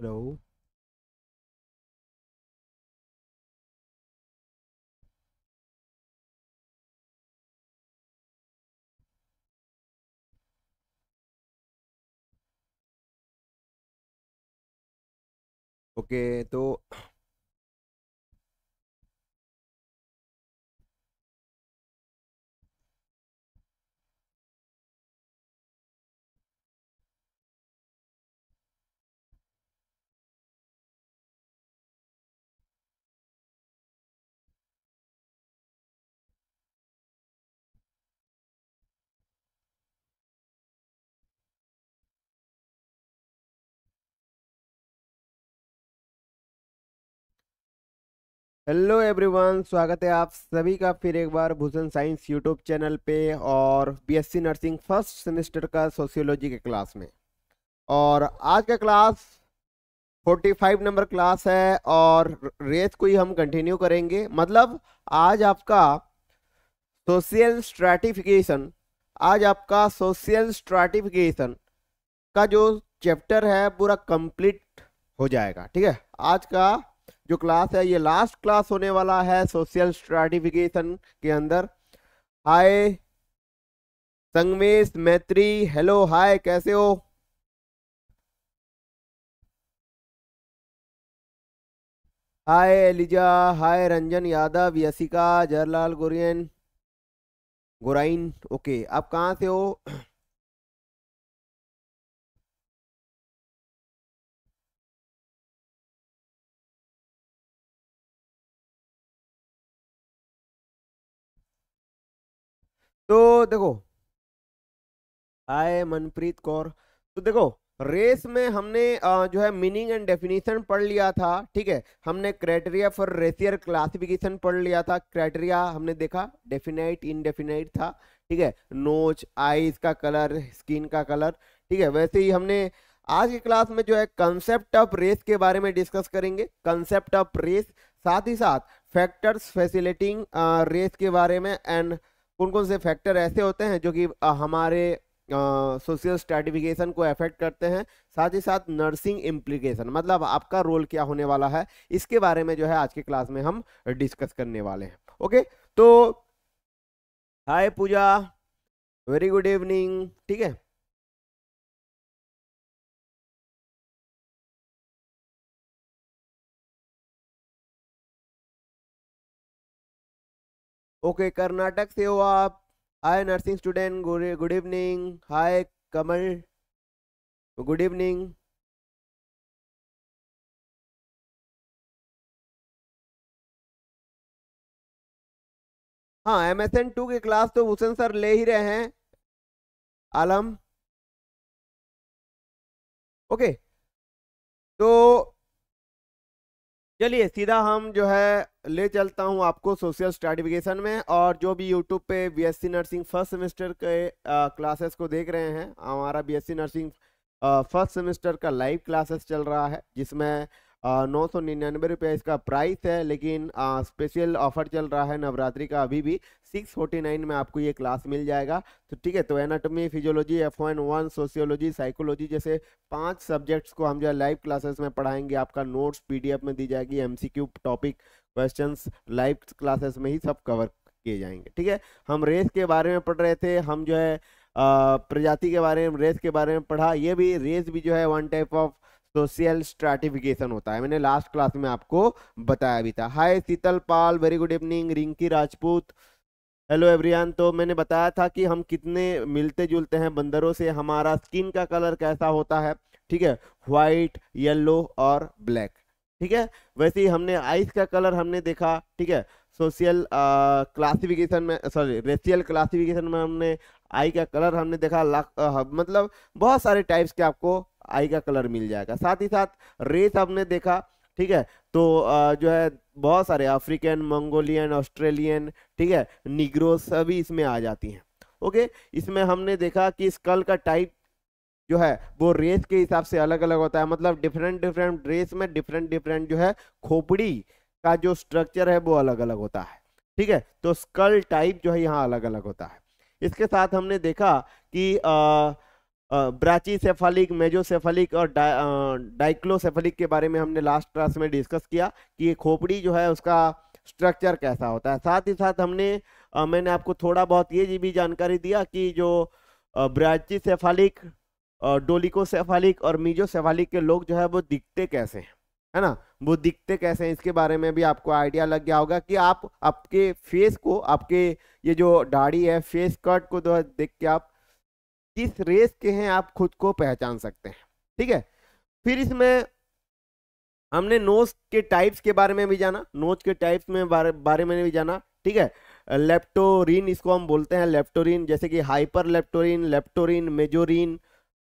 đấu Oke, okay, itu hello everyone स्वागत है आप सभी का फिर एक बार भूषण साइंस यूट्यूब चैनल पे और बीएससी नर्सिंग फर्स्ट सेमेस्टर का सोशियोलॉजी के क्लास में और आज का क्लास 45 नंबर क्लास है और रेस को ही हम कंटिन्यू करेंगे मतलब आज आपका सोशल स्ट्रेटिफिकेशन आज आपका सोशल स्ट्रेटिफिकेशन का जो चैप्टर है पूरा कंप्लीट हो जाएगा ठीक है आज का जो क्लास है ये लास्ट क्लास होने वाला है सोशल स्ट्रेटिफिकेशन के अंदर हाय संगमेश मैत्री हेलो हाय कैसे हो hi Eliza hi Ranjan Yadav Yashika Jayarlal गोरियन गुराइन ओके आप कहाँ से हो तो देखो हाय मनप्रीत कौर तो देखो रेस में हमने जो है मीनिंग एंड डेफिनेशन पढ़ लिया था ठीक है हमने क्राइटेरिया फॉर रेसियर क्लासिफिकेशन पढ़ लिया था क्राइटेरिया हमने देखा डेफिनेट इनडेफिनेट था ठीक है नोच आईज का कलर स्किन का कलर ठीक है वैसे ही हमने आज की क्लास में जो है कंसेप्ट ऑफ रेस के बारे में डिस्कस करेंगे कंसेप्ट ऑफ रेस साथ ही साथ फैक्टर्स फैसिलिटिंग रेस के बारे में एंड कौन कौन से फैक्टर ऐसे होते हैं जो कि हमारे सोशल स्ट्रेटिफिकेशन को अफेक्ट करते हैं साथ ही साथ नर्सिंग इम्प्लीकेशन मतलब आपका रोल क्या होने वाला है इसके बारे में जो है आज के क्लास में हम डिस्कस करने वाले हैं ओके तो hi Pooja very good evening ठीक है ओके कर्नाटक से हो आप hi nursing student good evening hi Kamal good evening हाँ एम एस एन टू की क्लास तो हुसैन सर ले ही रहे हैं आलम ओके तो चलिए सीधा हम जो है ले चलता हूँ आपको सोशल स्टार्टिफिकेशन में और जो भी यूट्यूब पे बीएससी नर्सिंग फर्स्ट सेमेस्टर के क्लासेस को देख रहे हैं हमारा बीएससी नर्सिंग फर्स्ट सेमेस्टर का लाइव क्लासेस चल रहा है जिसमें नौ सौ निन्यानवे रुपया इसका प्राइस है लेकिन आ, स्पेशल ऑफर चल रहा है नवरात्रि का अभी भी सिक्स फोर्टी नाइन में आपको ये क्लास मिल जाएगा तो ठीक है तो anatomy physiology F one one sociology psychology जैसे पांच सब्जेक्ट्स को हम जो लाइव क्लासेस में पढ़ाएंगे आपका नोट्स पी में दी जाएगी एम टॉपिक क्वेश्चन लाइव क्लासेस में ही सब कवर किए जाएंगे ठीक है हम रेस के बारे में पढ़ रहे थे हम जो है प्रजाति के बारे में रेस के बारे में पढ़ा ये भी रेस भी जो है one type of social stratification होता है मैंने लास्ट क्लास में आपको बताया भी था hi Sheetal Pal very good evening Rinki Rajput hello everyone तो मैंने बताया था कि हम कितने मिलते जुलते हैं बंदरों से हमारा स्किन का कलर कैसा होता है ठीक है व्हाइट येलो और ब्लैक ठीक है वैसे ही हमने आइस का कलर हमने देखा ठीक है सोशल क्लासिफिकेशन में सॉरी रेशियल क्लासिफिकेशन में हमने आई का कलर हमने देखा लाख मतलब बहुत सारे टाइप्स के आपको आई का कलर मिल जाएगा साथ ही साथ रेस हमने देखा ठीक है तो जो है बहुत सारे अफ्रीकन मंगोलियन ऑस्ट्रेलियन ठीक है निग्रो सभी इसमें आ जाती हैं ओके इसमें हमने देखा कि स्कल का टाइप जो है वो रेस के हिसाब से अलग अलग होता है मतलब डिफरेंट डिफरेंट रेस में डिफरेंट डिफरेंट जो है खोपड़ी का जो स्ट्रक्चर है वो अलग अलग होता है ठीक है तो स्कल टाइप जो है यहाँ अलग अलग होता है इसके साथ हमने देखा कि आ, मेजो मेजोसेफालिक और डा, डाइक्लोसेफालिक के बारे में हमने लास्ट क्लास में डिस्कस किया कि ये खोपड़ी जो है उसका स्ट्रक्चर कैसा होता है साथ ही साथ हमने आ, मैंने आपको थोड़ा बहुत ये भी जानकारी दिया कि जो ब्राची डोलिको डोलिकोसेफालिक और मीजोसेफालिक के लोग जो है वो दिखते कैसे हैं है ना वो दिखते कैसे हैं इसके बारे में भी आपको आइडिया लग गया होगा कि आप आपके फेस को आपके ये जो दाढ़ी है फेस कट को देख के आप किस रेस के हैं आप खुद को पहचान सकते हैं ठीक है फिर इसमें हमने नोज के टाइप्स के बारे में भी जाना नोज के टाइप्स में बारे, बारे में भी जाना ठीक है लेप्टोरिन इसको हम बोलते हैं लेप्टोरिन जैसे कि हाइपर लेप्टोरिन लेप्टोरिन मेजोरिन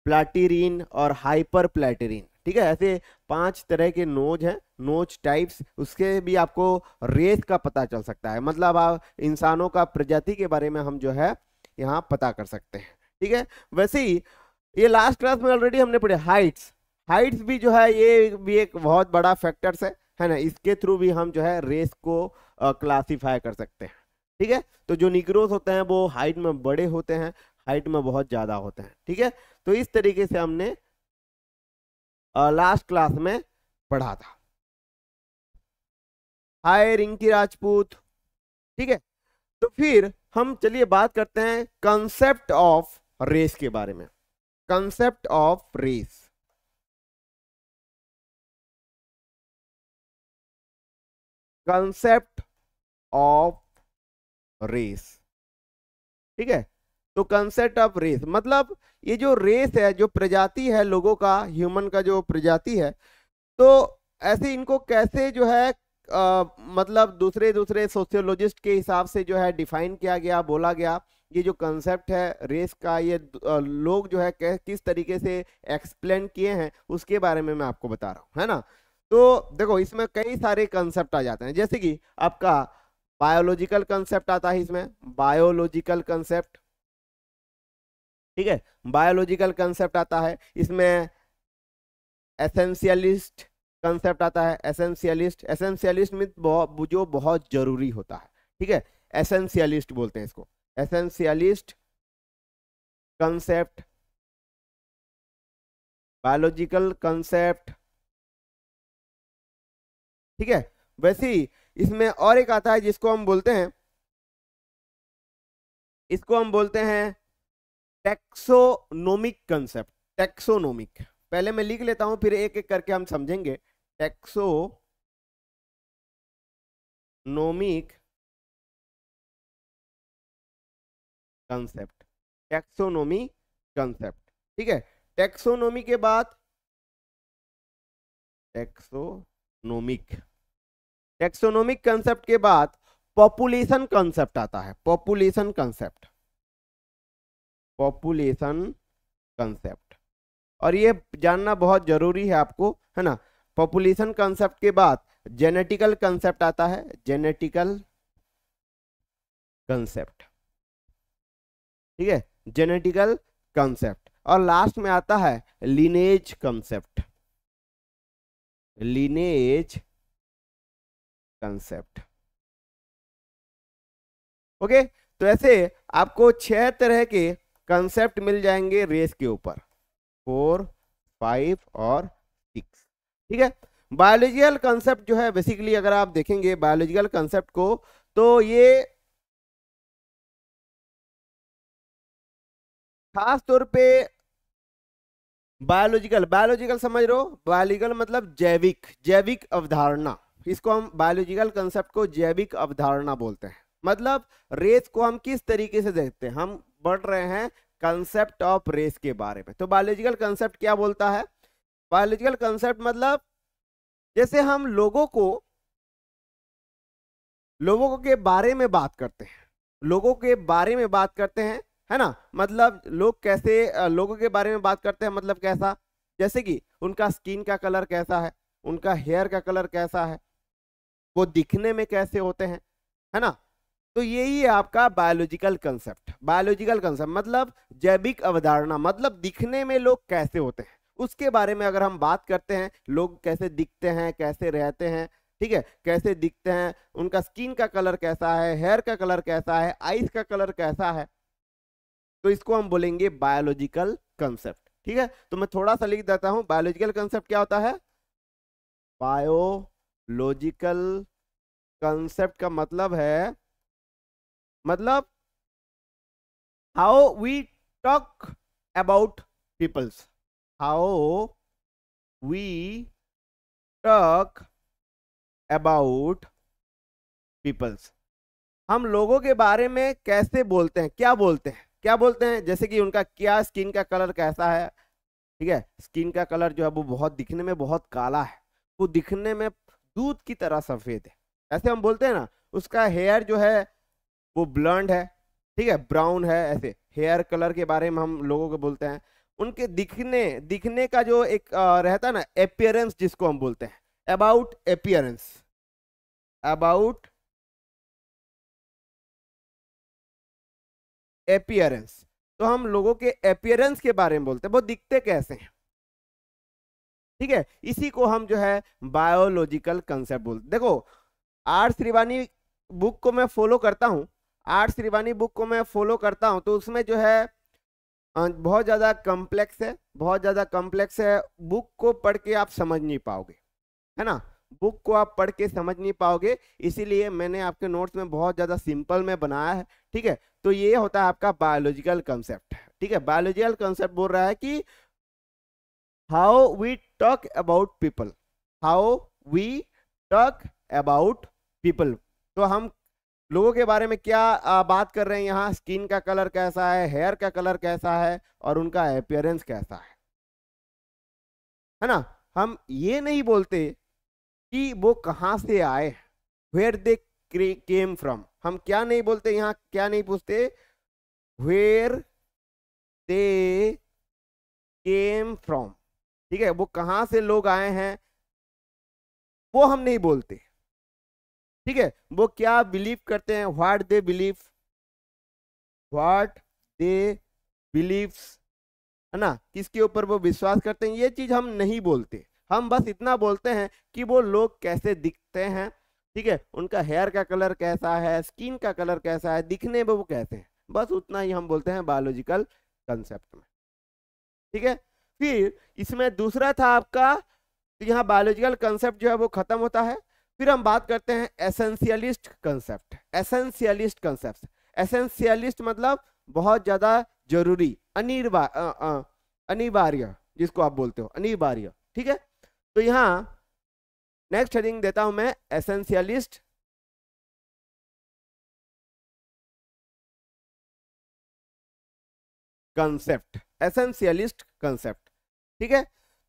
प्लाटीरिन और हाइपर प्लेटेरिन ठीक है ऐसे पांच तरह के नोज हैं नोज टाइप्स उसके भी आपको रेस का पता चल सकता है मतलब आप इंसानों का प्रजाति के बारे में हम जो है यहाँ पता कर सकते हैं ठीक है वैसे ही ये लास्ट क्लास में ऑलरेडी हमने पढ़े हाइट्स हाइट्स भी जो है ये भी एक बहुत बड़ा फैक्टर्स है है ना इसके थ्रू भी हम जो है रेस को क्लासीफाई कर सकते हैं ठीक है तो जो निग्रोस होते हैं वो हाइट में बड़े होते हैं हाइट में बहुत ज़्यादा होते हैं ठीक है तो इस तरीके से हमने लास्ट क्लास में पढ़ा था हाय रिंकी राजपूत ठीक है तो फिर हम चलिए बात करते हैं कंसेप्ट ऑफ रेस के बारे में concept of race concept of race ठीक है तो कंसेप्ट ऑफ रेस मतलब ये जो रेस है जो प्रजाति है लोगों का ह्यूमन का जो प्रजाति है तो ऐसे इनको कैसे जो है आ, मतलब दूसरे दूसरे सोशियोलॉजिस्ट के हिसाब से जो है डिफाइन किया गया बोला गया ये जो कंसेप्ट है रेस का ये लोग जो है किस तरीके से एक्सप्लेन किए हैं उसके बारे में मैं आपको बता रहा हूँ है ना तो देखो इसमें कई सारे कंसेप्ट आ जाते हैं जैसे कि आपका बायोलॉजिकल कंसेप्ट आता है इसमें बायोलॉजिकल कंसेप्ट ठीक है बायोलॉजिकल कंसेप्ट आता है इसमें एसेंशियलिस्ट कंसेप्ट आता है एसेंशियलिस्ट एसेंशियलिस्ट मीन जो बहुत जरूरी होता है ठीक है एसेंशियलिस्ट बोलते हैं इसको एसेंशियलिस्ट कंसेप्ट बायोलॉजिकल कंसेप्ट ठीक है वैसे ही इसमें और एक आता है जिसको हम बोलते हैं इसको हम बोलते हैं टेक्सोनोमिक कंसेप्ट टेक्सोनोमिक पहले मैं लिख लेता हूं फिर एक एक करके हम समझेंगे टेक्सो नोमिक कंसेप्ट टेक्सोनोमी कंसेप्ट ठीक है टेक्सोनोमी के बाद टेक्सोनोमिक टेक्सोनोमिक कंसेप्ट के बाद पॉपुलेशन कंसेप्ट आता है पॉपुलेशन कंसेप्ट पॉपुलेशन कंसेप्ट और ये जानना बहुत ज़रूरी है आपको है ना पॉपुलेशन कंसेप्ट के बाद जेनेटिकल कंसेप्ट आता है जेनेटिकल कंसेप्ट ठीक है जेनेटिकल कंसेप्ट और लास्ट में आता है lineage concept lineage concept okay तो ऐसे आपको छह तरह के कंसेप्ट मिल जाएंगे रेस के ऊपर फोर फाइव और सिक्स ठीक है बायोलॉजिकल कंसेप्ट जो है बेसिकली अगर आप देखेंगे बायोलॉजिकल कंसेप्ट को तो ये खास तौर पे बायोलॉजिकल बायोलॉजिकल समझ रहे हो बायोलॉजिकल मतलब जैविक जैविक अवधारणा इसको हम बायोलॉजिकल कंसेप्ट को जैविक अवधारणा बोलते हैं मतलब रेस को हम किस तरीके से देखते हैं हम बढ़ रहे हैं कंसेप्ट ऑफ रेस के बारे में तो बायोलॉजिकल कंसेप्ट क्या बोलता है बायोलॉजिकल कंसेप्ट मतलब जैसे हम लोगों को लोगों के बारे में बात करते हैं लोगों के बारे में बात करते हैं है ना मतलब लोग कैसे लोगों के बारे में बात करते हैं मतलब कैसा जैसे कि उनका स्किन का कलर कैसा है उनका हेयर का कलर कैसा है वो दिखने में कैसे होते हैं है ना तो यही है आपका बायोलॉजिकल कंसेप्ट बायोलॉजिकल कंसेप्ट मतलब जैविक अवधारणा मतलब दिखने में लोग कैसे होते हैं उसके बारे में अगर हम बात करते हैं लोग कैसे दिखते हैं कैसे रहते हैं ठीक है कैसे दिखते हैं उनका स्किन का कलर कैसा है हेयर का कलर कैसा है आइस का कलर कैसा है तो इसको हम बोलेंगे बायोलॉजिकल कंसेप्ट ठीक है तो मैं थोड़ा सा लिख देता हूँ बायोलॉजिकल कंसेप्ट क्या होता है बायोलॉजिकल कंसेप्ट का मतलब है मतलब how we talk about peoples how we talk about peoples हम लोगों के बारे में कैसे बोलते हैं क्या बोलते हैं क्या बोलते हैं जैसे कि उनका क्या स्किन का कलर कैसा है ठीक है स्किन का कलर जो है वो बहुत दिखने में बहुत काला है वो दिखने में दूध की तरह सफ़ेद है ऐसे हम बोलते हैं ना उसका हेयर जो है वो ब्लंड है ठीक है ब्राउन है ऐसे हेयर कलर के बारे में हम लोगों को बोलते हैं उनके दिखने दिखने का जो एक रहता है ना अपियरेंस जिसको हम बोलते हैं अबाउट अपियरेंस अबाउट अपियरेंस तो हम लोगों के अपियरेंस के बारे में बोलते हैं वो दिखते कैसे हैं ठीक है इसी को हम जो है बायोलॉजिकल कंसेप्ट बोलते देखो आर श्रीवानी बुक को मैं फॉलो करता हूँ आर्ट श्रीवानी बुक को मैं फॉलो करता हूँ तो उसमें जो है बहुत ज़्यादा कॉम्प्लेक्स है बहुत ज़्यादा कॉम्प्लेक्स है बुक को पढ़ के आप समझ नहीं पाओगे है ना बुक को आप पढ़ के समझ नहीं पाओगे इसीलिए मैंने आपके नोट्स में बहुत ज़्यादा सिंपल में बनाया है ठीक है तो ये होता है आपका बायोलॉजिकल कंसेप्ट ठीक है बायोलॉजिकल कंसेप्ट बोल रहा है कि how we talk about people how we talk about people तो हम लोगों के बारे में क्या आ, बात कर रहे हैं यहाँ स्किन का कलर कैसा है हेयर का कलर कैसा है और उनका अपियरेंस कैसा है है ना हम ये नहीं बोलते कि वो कहाँ से आए वेयर दे केम फ्रॉम हम क्या नहीं बोलते यहाँ क्या नहीं पूछते वेयर दे केम फ्रॉम ठीक है वो कहाँ से लोग आए हैं वो हम नहीं बोलते ठीक है वो क्या बिलीव करते हैं what they believe what they believes है ना किसके ऊपर वो विश्वास करते हैं ये चीज हम नहीं बोलते हम बस इतना बोलते हैं कि वो लोग कैसे दिखते हैं ठीक है उनका हेयर का कलर कैसा है स्किन का कलर कैसा है दिखने में वो कैसे हैं बस उतना ही हम बोलते हैं बायोलॉजिकल कंसेप्ट में ठीक है फिर इसमें दूसरा था आपका तो यहाँ बायोलॉजिकल कंसेप्ट जो है वो खत्म होता है फिर हम बात करते हैं एसेंशियलिस्ट कंसेप्ट एसेंशियलिस्ट कंसेप्ट एसेंशियलिस्ट मतलब बहुत ज्यादा जरूरी अनिवार्य अनिवार्य जिसको आप बोलते हो अनिवार्य ठीक है तो यहां नेक्स्ट हेडिंग देता हूं मैं एसेंशियलिस्ट कंसेप्ट एसेंशियलिस्ट कंसेप्ट ठीक है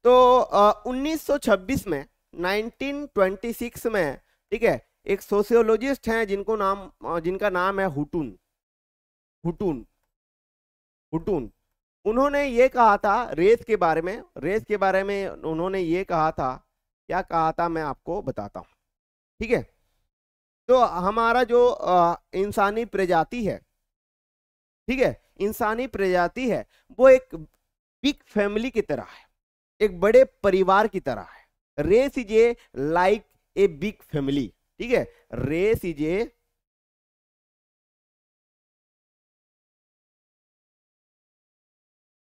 तो आ, 1926 में 1926 में ठीक है एक सोशियोलॉजिस्ट हैं जिनको नाम जिनका नाम है हुटून हुटून हुटून उन्होंने ये कहा था रेस के बारे में रेस के बारे में उन्होंने ये कहा था क्या कहा था मैं आपको बताता हूँ ठीक है तो हमारा जो इंसानी प्रजाति है ठीक है इंसानी प्रजाति है वो एक बिग फैमिली की तरह है एक बड़े परिवार की तरह है race is a like a big family ठीक है race is a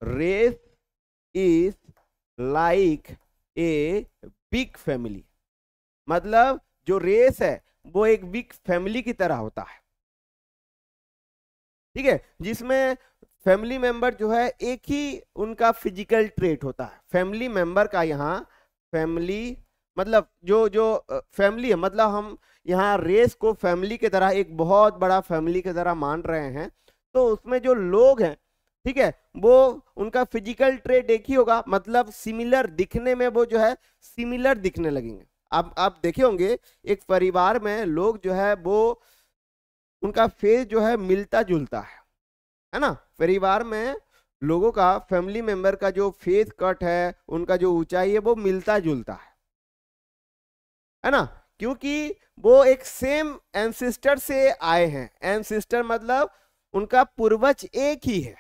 race is like a big family मतलब जो रेस है वो एक बिग फैमिली की तरह होता है ठीक है जिसमें फैमिली मेंबर जो है एक ही उनका फिजिकल ट्रेट होता है फैमिली मेंबर का यहां फैमिली मतलब जो जो फैमिली है मतलब हम यहाँ रेस को फैमिली के तरह एक बहुत बड़ा फैमिली के तरह मान रहे हैं तो उसमें जो लोग हैं ठीक है वो उनका फिजिकल ट्रेड एक ही होगा मतलब सिमिलर दिखने में वो जो है सिमिलर दिखने लगेंगे आप आप देखे होंगे एक परिवार में लोग जो है वो उनका फेस जो है मिलता जुलता है है ना परिवार में लोगों का फैमिली मेंबर का जो फेस कट है उनका जो ऊंचाई है वो मिलता जुलता है है ना क्योंकि वो एक सेम एंसिस्टर से आए हैं एंसिस्टर मतलब उनका पूर्वज एक ही है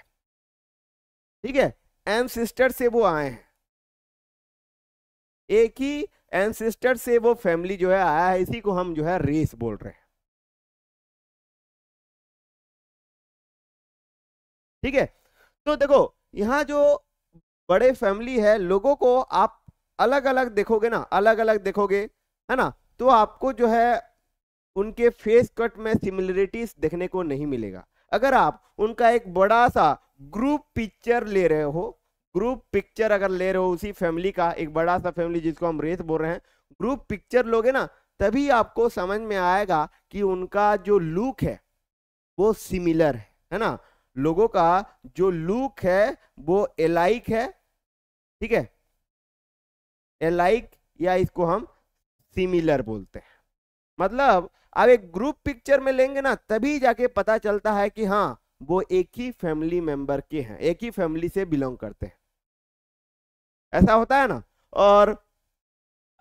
ठीक है एंसिस्टर से वो आए हैं एक ही एंसिस्टर से वो फैमिली जो है आया है इसी को हम जो है रेस बोल रहे हैं ठीक है तो देखो यहाँ जो बड़े फैमिली है लोगों को आप अलग अलग देखोगे ना अलग अलग देखोगे है ना तो आपको जो है उनके फेस कट में सिमिलरिटीज देखने को नहीं मिलेगा अगर आप उनका एक बड़ा सा ग्रुप पिक्चर ले रहे हो ग्रुप पिक्चर अगर ले रहे हो उसी फैमिली का एक बड़ा सा फैमिली जिसको हम रेस बोल रहे हैं ग्रुप पिक्चर लोगे ना तभी आपको समझ में आएगा कि उनका जो लुक है वो सिमिलर है है ना लोगों का जो लुक है वो एलाइक है ठीक है एलाइक या इसको हम सिमिलर बोलते हैं मतलब आप एक ग्रुप पिक्चर में लेंगे ना तभी जाके पता चलता है कि हाँ वो एक ही फैमिली मेंबर के हैं एक ही फैमिली से बिलोंग करते हैं ऐसा होता है ना और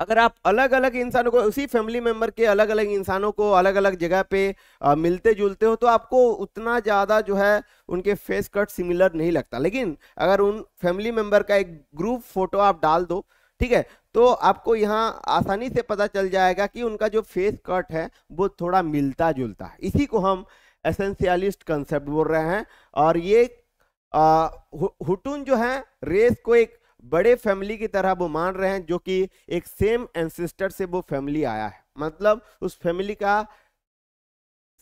अगर आप अलग अलग इंसानों को उसी फैमिली मेम्बर के अलग अलग इंसानों को अलग अलग जगह पे आ, मिलते जुलते हो तो आपको उतना ज़्यादा जो है उनके फेस कट सिमिलर नहीं लगता लेकिन अगर उन फैमिली मेम्बर का एक ग्रुप फोटो आप डाल दो ठीक है तो आपको यहाँ आसानी से पता चल जाएगा कि उनका जो फेस कट है वो थोड़ा मिलता जुलता है इसी को हम एसेंशियलिस्ट कंसेप्ट बोल रहे हैं और ये हुटून जो है रेस को एक बड़े फैमिली की तरह वो मान रहे हैं जो कि एक सेम एंसिस्टर से वो फैमिली आया है मतलब उस फैमिली का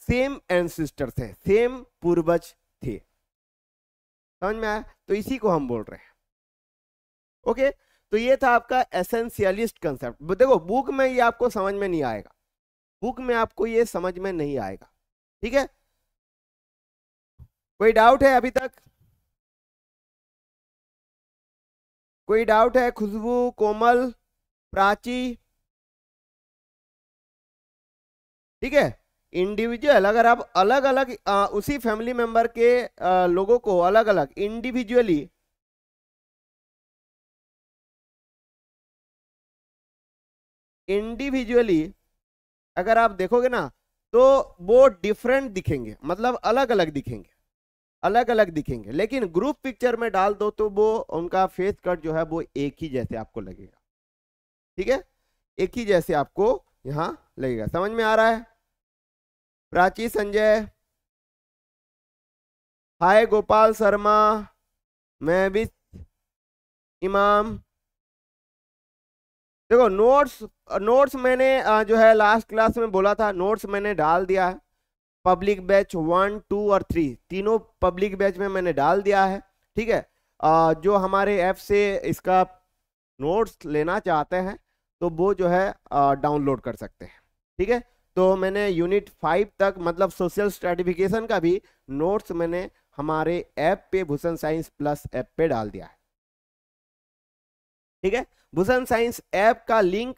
सेम एंसिस्टर थे सेम पूर्वज थे समझ में आया तो इसी को हम बोल रहे हैं ओके तो ये था आपका एसेंशियलिस्ट कंसेप्ट देखो बुक में ये आपको समझ में नहीं आएगा बुक में आपको ये समझ में नहीं आएगा ठीक है कोई डाउट है अभी तक कोई डाउट है खुशबू कोमल प्राची ठीक है इंडिविजुअल अगर आप अलग अलग आ, उसी फैमिली मेंबर के आ, लोगों को अलग अलग इंडिविजुअली इंडिविजुअली अगर आप देखोगे ना तो वो डिफरेंट दिखेंगे मतलब अलग अलग दिखेंगे अलग अलग दिखेंगे लेकिन ग्रुप पिक्चर में डाल दो तो वो उनका फेस कट जो है वो एक ही जैसे आपको लगेगा ठीक है एक ही जैसे आपको यहाँ लगेगा समझ में आ रहा है प्राची संजय हाय गोपाल शर्मा मैं भी इमाम देखो नोट्स नोट्स मैंने जो है लास्ट क्लास में बोला था नोट्स मैंने डाल दिया है पब्लिक बैच वन टू और थ्री तीनों पब्लिक बैच में मैंने डाल दिया है ठीक है आ, जो हमारे ऐप से इसका नोट्स लेना चाहते हैं तो वो जो है डाउनलोड कर सकते हैं ठीक है तो मैंने यूनिट फाइव तक मतलब सोशल स्ट्रेटिफिकेशन का भी नोट्स मैंने हमारे ऐप पे भूषण साइंस प्लस ऐप पे डाल दिया है ठीक है भूषण साइंस ऐप का लिंक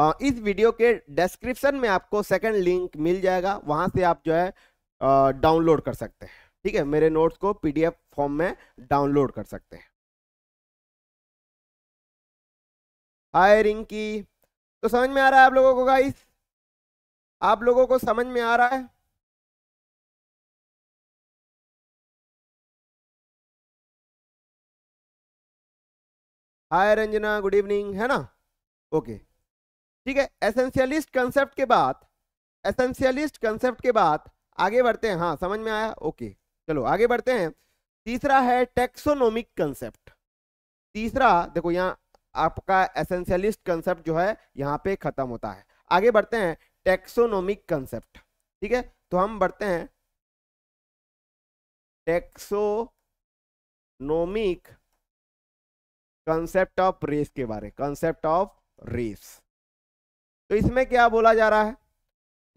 इस वीडियो के डिस्क्रिप्शन में आपको सेकंड लिंक मिल जाएगा वहां से आप जो है डाउनलोड कर सकते हैं ठीक है मेरे नोट्स को पीडीएफ फॉर्म में डाउनलोड कर सकते हैं हाय रिंकी तो समझ में आ रहा है आप लोगों को गाइस आप लोगों को समझ में आ रहा है हाय रंजना गुड इवनिंग है ना ओके okay. ठीक है एसेंशियलिस्ट कंसेप्ट के बाद एसेंशियलिस्ट कंसेप्ट के बाद आगे बढ़ते हैं हाँ समझ में आया ओके चलो आगे बढ़ते हैं तीसरा है टेक्सोनोमिक कंसेप्ट तीसरा देखो यहाँ आपका एसेंशियलिस्ट कंसेप्ट जो है यहाँ पे खत्म होता है आगे बढ़ते हैं टेक्सोनोमिक कंसेप्ट ठीक है तो हम बढ़ते हैं टेक्सोनोमिक कंसेप्ट ऑफ रेस के बारे कंसेप्ट ऑफ रेस तो इसमें क्या बोला जा रहा है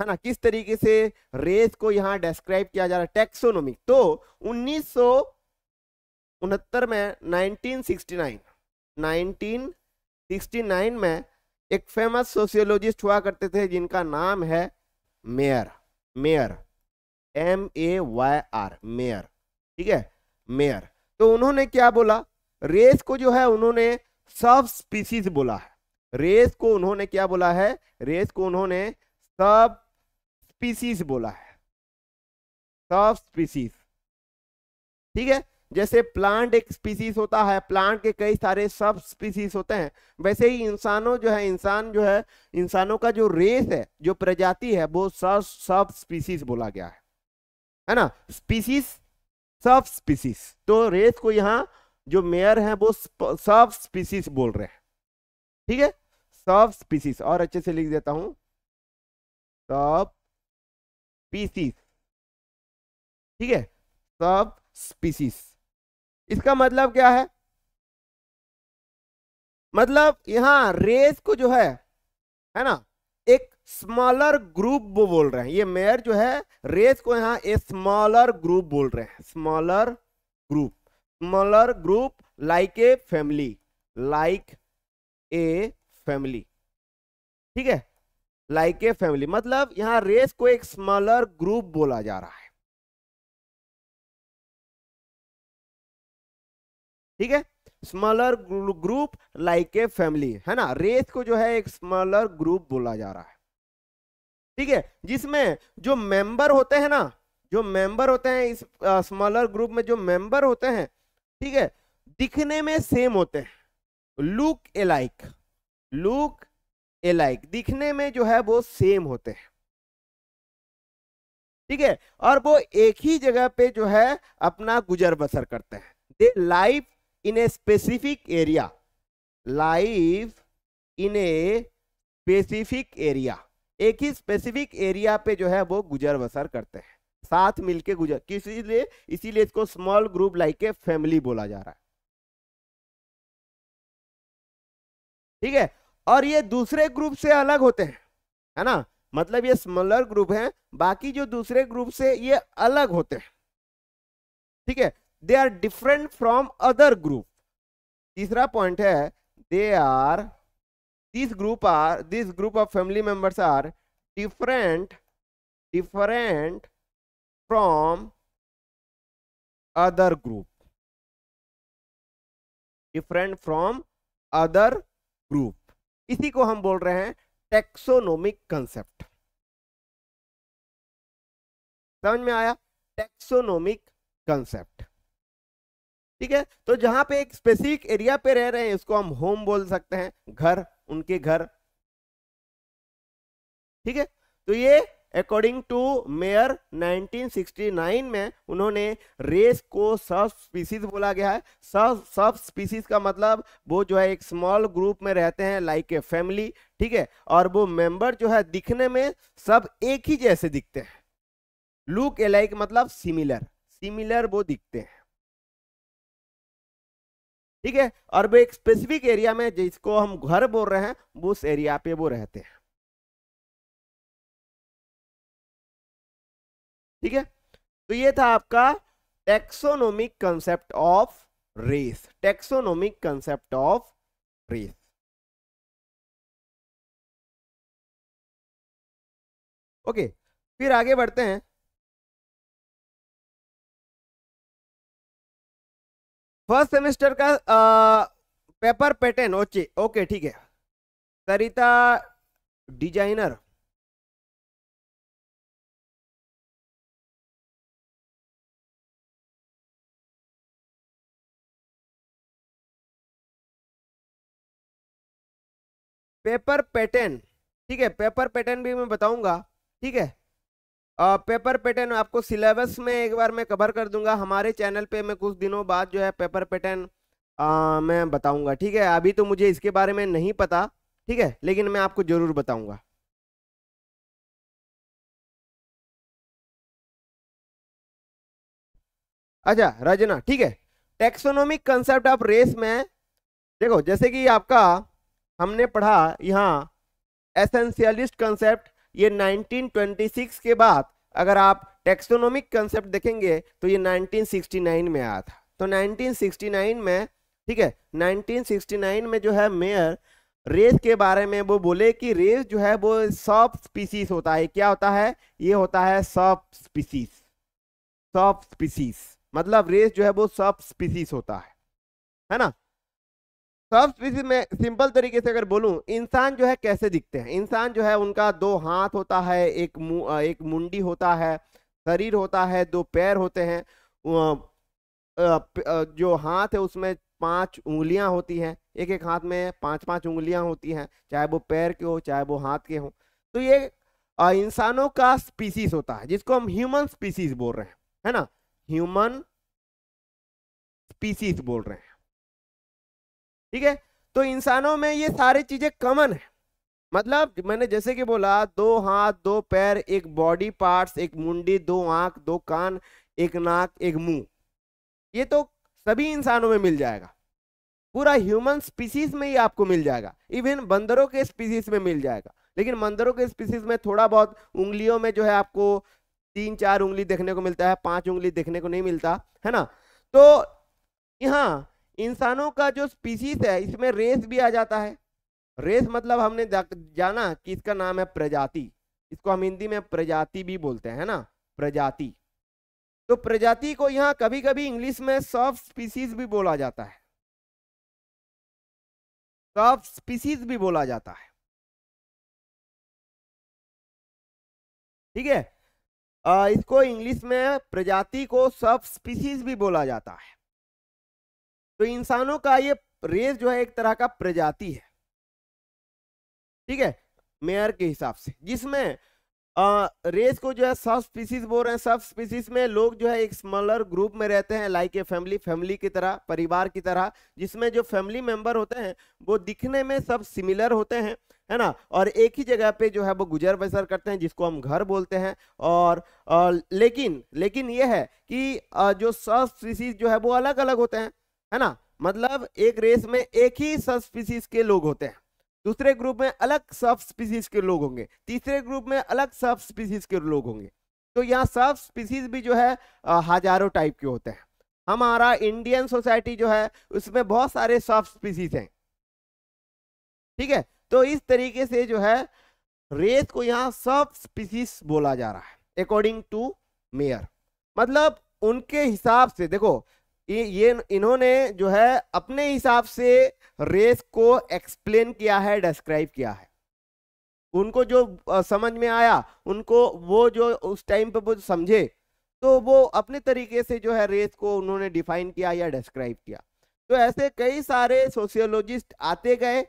है ना किस तरीके से रेस को यहाँ डिस्क्राइब किया जा रहा है टेक्सोनोमिक तो उन्नीस उनहत्तर में 1969 1969 में एक फेमस सोशियोलॉजिस्ट हुआ करते थे जिनका नाम है Mayr Mayr M A Y R Mayr ठीक है मेयर तो उन्होंने क्या बोला रेस को जो है उन्होंने सब स्पीसीज बोला है रेस को उन्होंने क्या बोला है रेस को उन्होंने सब स्पीसीज बोला है सब स्पीसीज ठीक है जैसे प्लांट एक स्पीसीज होता है प्लांट के कई सारे सब स्पीसीज होते हैं वैसे ही इंसानों जो है इंसान जो है इंसानों का जो रेस है जो प्रजाति है वो सब सब स्पीसीज बोला गया है है ना स्पीसीज सब स्पीसीज तो रेस को यहाँ जो मेयर है वो सब स्पीसीज बोल रहे हैं ठीक है सब स्पीसीज और अच्छे से लिख देता हूं सब स्पीसीज ठीक है सब स्पीसीज इसका मतलब क्या है मतलब यहां रेस को जो है है ना एक स्मॉलर ग्रुप वो बोल रहे हैं ये मेयर जो है रेस को यहां ए स्मॉलर ग्रुप बोल रहे हैं smaller group smaller group like a family like a family ठीक है लाइक ए फैमिली मतलब यहां रेस को एक स्मॉलर ग्रुप बोला जा रहा है ठीक है smaller group like a family है ना रेस को जो है एक स्मॉलर ग्रुप बोला जा रहा है ठीक है जिसमें जो मेंबर होते हैं ना जो मेंबर होते हैं इस स्मॉलर ग्रुप में जो मेंबर होते हैं ठीक है दिखने में सेम होते हैं look a like look a like दिखने में जो है वो सेम होते हैं ठीक है और वो एक ही जगह पे जो है अपना गुजर बसर करते हैं they life in a specific area life in a specific area एक ही स्पेसिफिक एरिया पे जो है वो गुजर बसर करते हैं साथ मिलके गुजर किसी इसीलिए इसको small group like a family बोला जा रहा है ठीक है और ये दूसरे ग्रुप से अलग होते हैं है ना मतलब ये स्मॉलर ग्रुप है बाकी जो दूसरे ग्रुप से ये अलग होते हैं ठीक है they are different from other group तीसरा पॉइंट है they are this group are this group of family members are different different from other group different from other group इसी को हम बोल रहे हैं टेक्सोनोमिक कंसेप्ट समझ में आया टेक्सोनोमिक कंसेप्ट ठीक है तो जहां पे एक स्पेसिफिक एरिया पे रह रहे हैं इसको हम होम बोल सकते हैं घर उनके घर ठीक है तो ये अकॉर्डिंग टू मेयर 1969 में उन्होंने रेस को सब स्पीसीज बोला गया है सब सब स्पीसीज का मतलब वो जो है एक स्मॉल ग्रुप में रहते हैं लाइक ए फैमिली ठीक है और वो मेंबर जो है दिखने में सब एक ही जैसे दिखते हैं लुक ए लाइक मतलब सिमिलर सिमिलर वो दिखते हैं ठीक है और वो एक स्पेसिफिक एरिया में जिसको हम घर बोल रहे हैं उस एरिया पे वो रहते हैं ठीक है तो ये था आपका taxonomic concept of race taxonomic concept of race okay फिर आगे बढ़ते हैं फर्स्ट सेमेस्टर का uh, paper pattern okay okay ठीक है सरिता डिजाइनर पेपर पैटर्न ठीक है पेपर पैटर्न भी मैं बताऊंगा ठीक है आ, पेपर पैटर्न आपको सिलेबस में एक बार मैं कवर कर दूंगा हमारे चैनल पे मैं कुछ दिनों बाद जो है पेपर पैटर्न मैं बताऊंगा ठीक है अभी तो मुझे इसके बारे में नहीं पता ठीक है लेकिन मैं आपको ज़रूर बताऊंगा अच्छा रजना ठीक है टेक्सोनोमिक कंसेप्ट ऑफ रेस में देखो जैसे कि आपका हमने पढ़ा यहाँ एसेंशियलिस्ट कंसेप्ट ये 1926 के बाद अगर आप टेक्सोनोमिक कंसेप्ट देखेंगे तो ये 1969 में आया था तो 1969 में ठीक है 1969 में जो है मेयर रेस के बारे में वो बोले कि रेस जो है वो सॉफ स्पीसीज होता है क्या होता है ये होता है सॉफ स्पीसीज सब स्पीसीज मतलब रेस जो है वो सॉफ स्पीसीज होता है है ना सब तो स्पीसीज में सिंपल तरीके से अगर बोलूं इंसान जो है कैसे दिखते हैं इंसान जो है उनका दो हाथ होता है एक मु, एक मुंडी होता है शरीर होता है दो पैर होते हैं जो हाथ है उसमें पांच उंगलियां होती हैं एक एक हाथ में पांच पांच उंगलियां होती हैं चाहे वो पैर के हो चाहे वो हाथ के हो तो ये इंसानों का स्पीसीज होता है जिसको हम ह्यूमन स्पीसीज बोल रहे हैं है ना ह्यूमन स्पीसीज बोल रहे हैं ठीक है तो इंसानों में ये सारी चीजें कॉमन है मतलब मैंने जैसे कि बोला दो हाथ दो पैर एक बॉडी पार्ट्स एक मुंडी दो आंख दो कान एक नाक एक मुंह ये तो सभी इंसानों में मिल जाएगा पूरा ह्यूमन स्पीसीज में ही आपको मिल जाएगा इवन बंदरों के स्पीसीज में मिल जाएगा लेकिन बंदरों के स्पीसीज में थोड़ा बहुत उंगलियों में जो है आपको तीन चार उंगली देखने को मिलता है पांच उंगली देखने को नहीं मिलता है ना तो यहाँ इंसानों का जो स्पीसीज है इसमें रेस भी आ जाता है रेस मतलब हमने जाना कि इसका नाम है प्रजाति इसको हम हिंदी में प्रजाति भी बोलते हैं ना प्रजाति तो प्रजाति को यहां कभी कभी इंग्लिश में सब स्पीसीज भी बोला जाता है सब स्पीसीज भी बोला जाता है ठीक है इसको इंग्लिश में प्रजाति को सॉफ्ट स्पीसीज भी बोला जाता है तो इंसानों का ये रेस जो है एक तरह का प्रजाति है ठीक है मेयर के हिसाब से जिसमें आ, रेस को जो है सब स्पीसीज बोल रहे हैं सब स्पीसीज में लोग जो है एक स्मॉलर ग्रुप में रहते हैं लाइक ए फैमिली फैमिली की तरह परिवार की तरह जिसमें जो फैमिली मेंबर होते हैं वो दिखने में सब सिमिलर होते हैं है ना और एक ही जगह पे जो है वो गुजर बसर करते हैं जिसको हम घर बोलते हैं और आ, लेकिन लेकिन ये है कि आ, जो सब स्पीसीज जो है वो अलग अलग होते हैं है ना मतलब एक रेस में एक ही सब स्पीसीज के लोग होते हैं दूसरे ग्रुप में अलग सब स्पीसीज के लोग होंगे तीसरे ग्रुप में अलग सब स्पीसीज के लोग होंगे तो यहाँ सब स्पीसीज भी जो है हजारों टाइप के होते हैं हमारा इंडियन सोसाइटी जो है उसमें बहुत सारे सब स्पीसीज हैं ठीक है तो इस तरीके से जो है रेस को यहाँ सब स्पीसीज बोला जा रहा है अकॉर्डिंग टू मेयर मतलब उनके हिसाब से देखो ये इन्होंने जो है अपने हिसाब से रेस को एक्सप्लेन किया है डिस्क्राइब किया है उनको जो समझ में आया उनको वो जो उस टाइम पे वो समझे तो वो अपने तरीके से जो है रेस को उन्होंने डिफाइन किया या डिस्क्राइब किया तो ऐसे कई सारे सोशियोलॉजिस्ट आते गए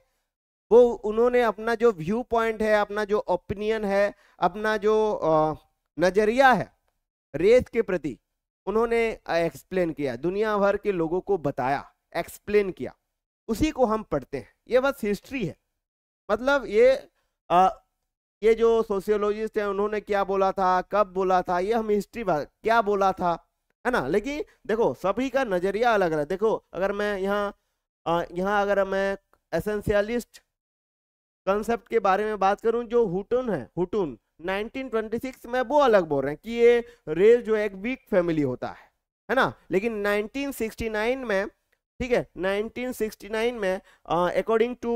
वो उन्होंने अपना जो व्यू पॉइंट है अपना जो ओपिनियन है अपना जो नज़रिया है रेस के प्रति उन्होंने एक्सप्लेन किया दुनिया भर के लोगों को बताया एक्सप्लेन किया उसी को हम पढ़ते हैं ये बस हिस्ट्री है मतलब ये आ, ये जो सोशियोलॉजिस्ट हैं उन्होंने क्या बोला था कब बोला था ये हम हिस्ट्री क्या बोला था है ना लेकिन देखो सभी का नज़रिया अलग अलग देखो अगर मैं यहाँ यहाँ अगर मैं एसेंशियलिस्ट कंसेप्ट के बारे में बात करूँ जो हुटून है हुटून 1926 में वो अलग बोल रहे हैं कि ये रेल जो है एक वीक फैमिली होता है है ना लेकिन 1969 में ठीक है 1969 में अकॉर्डिंग टू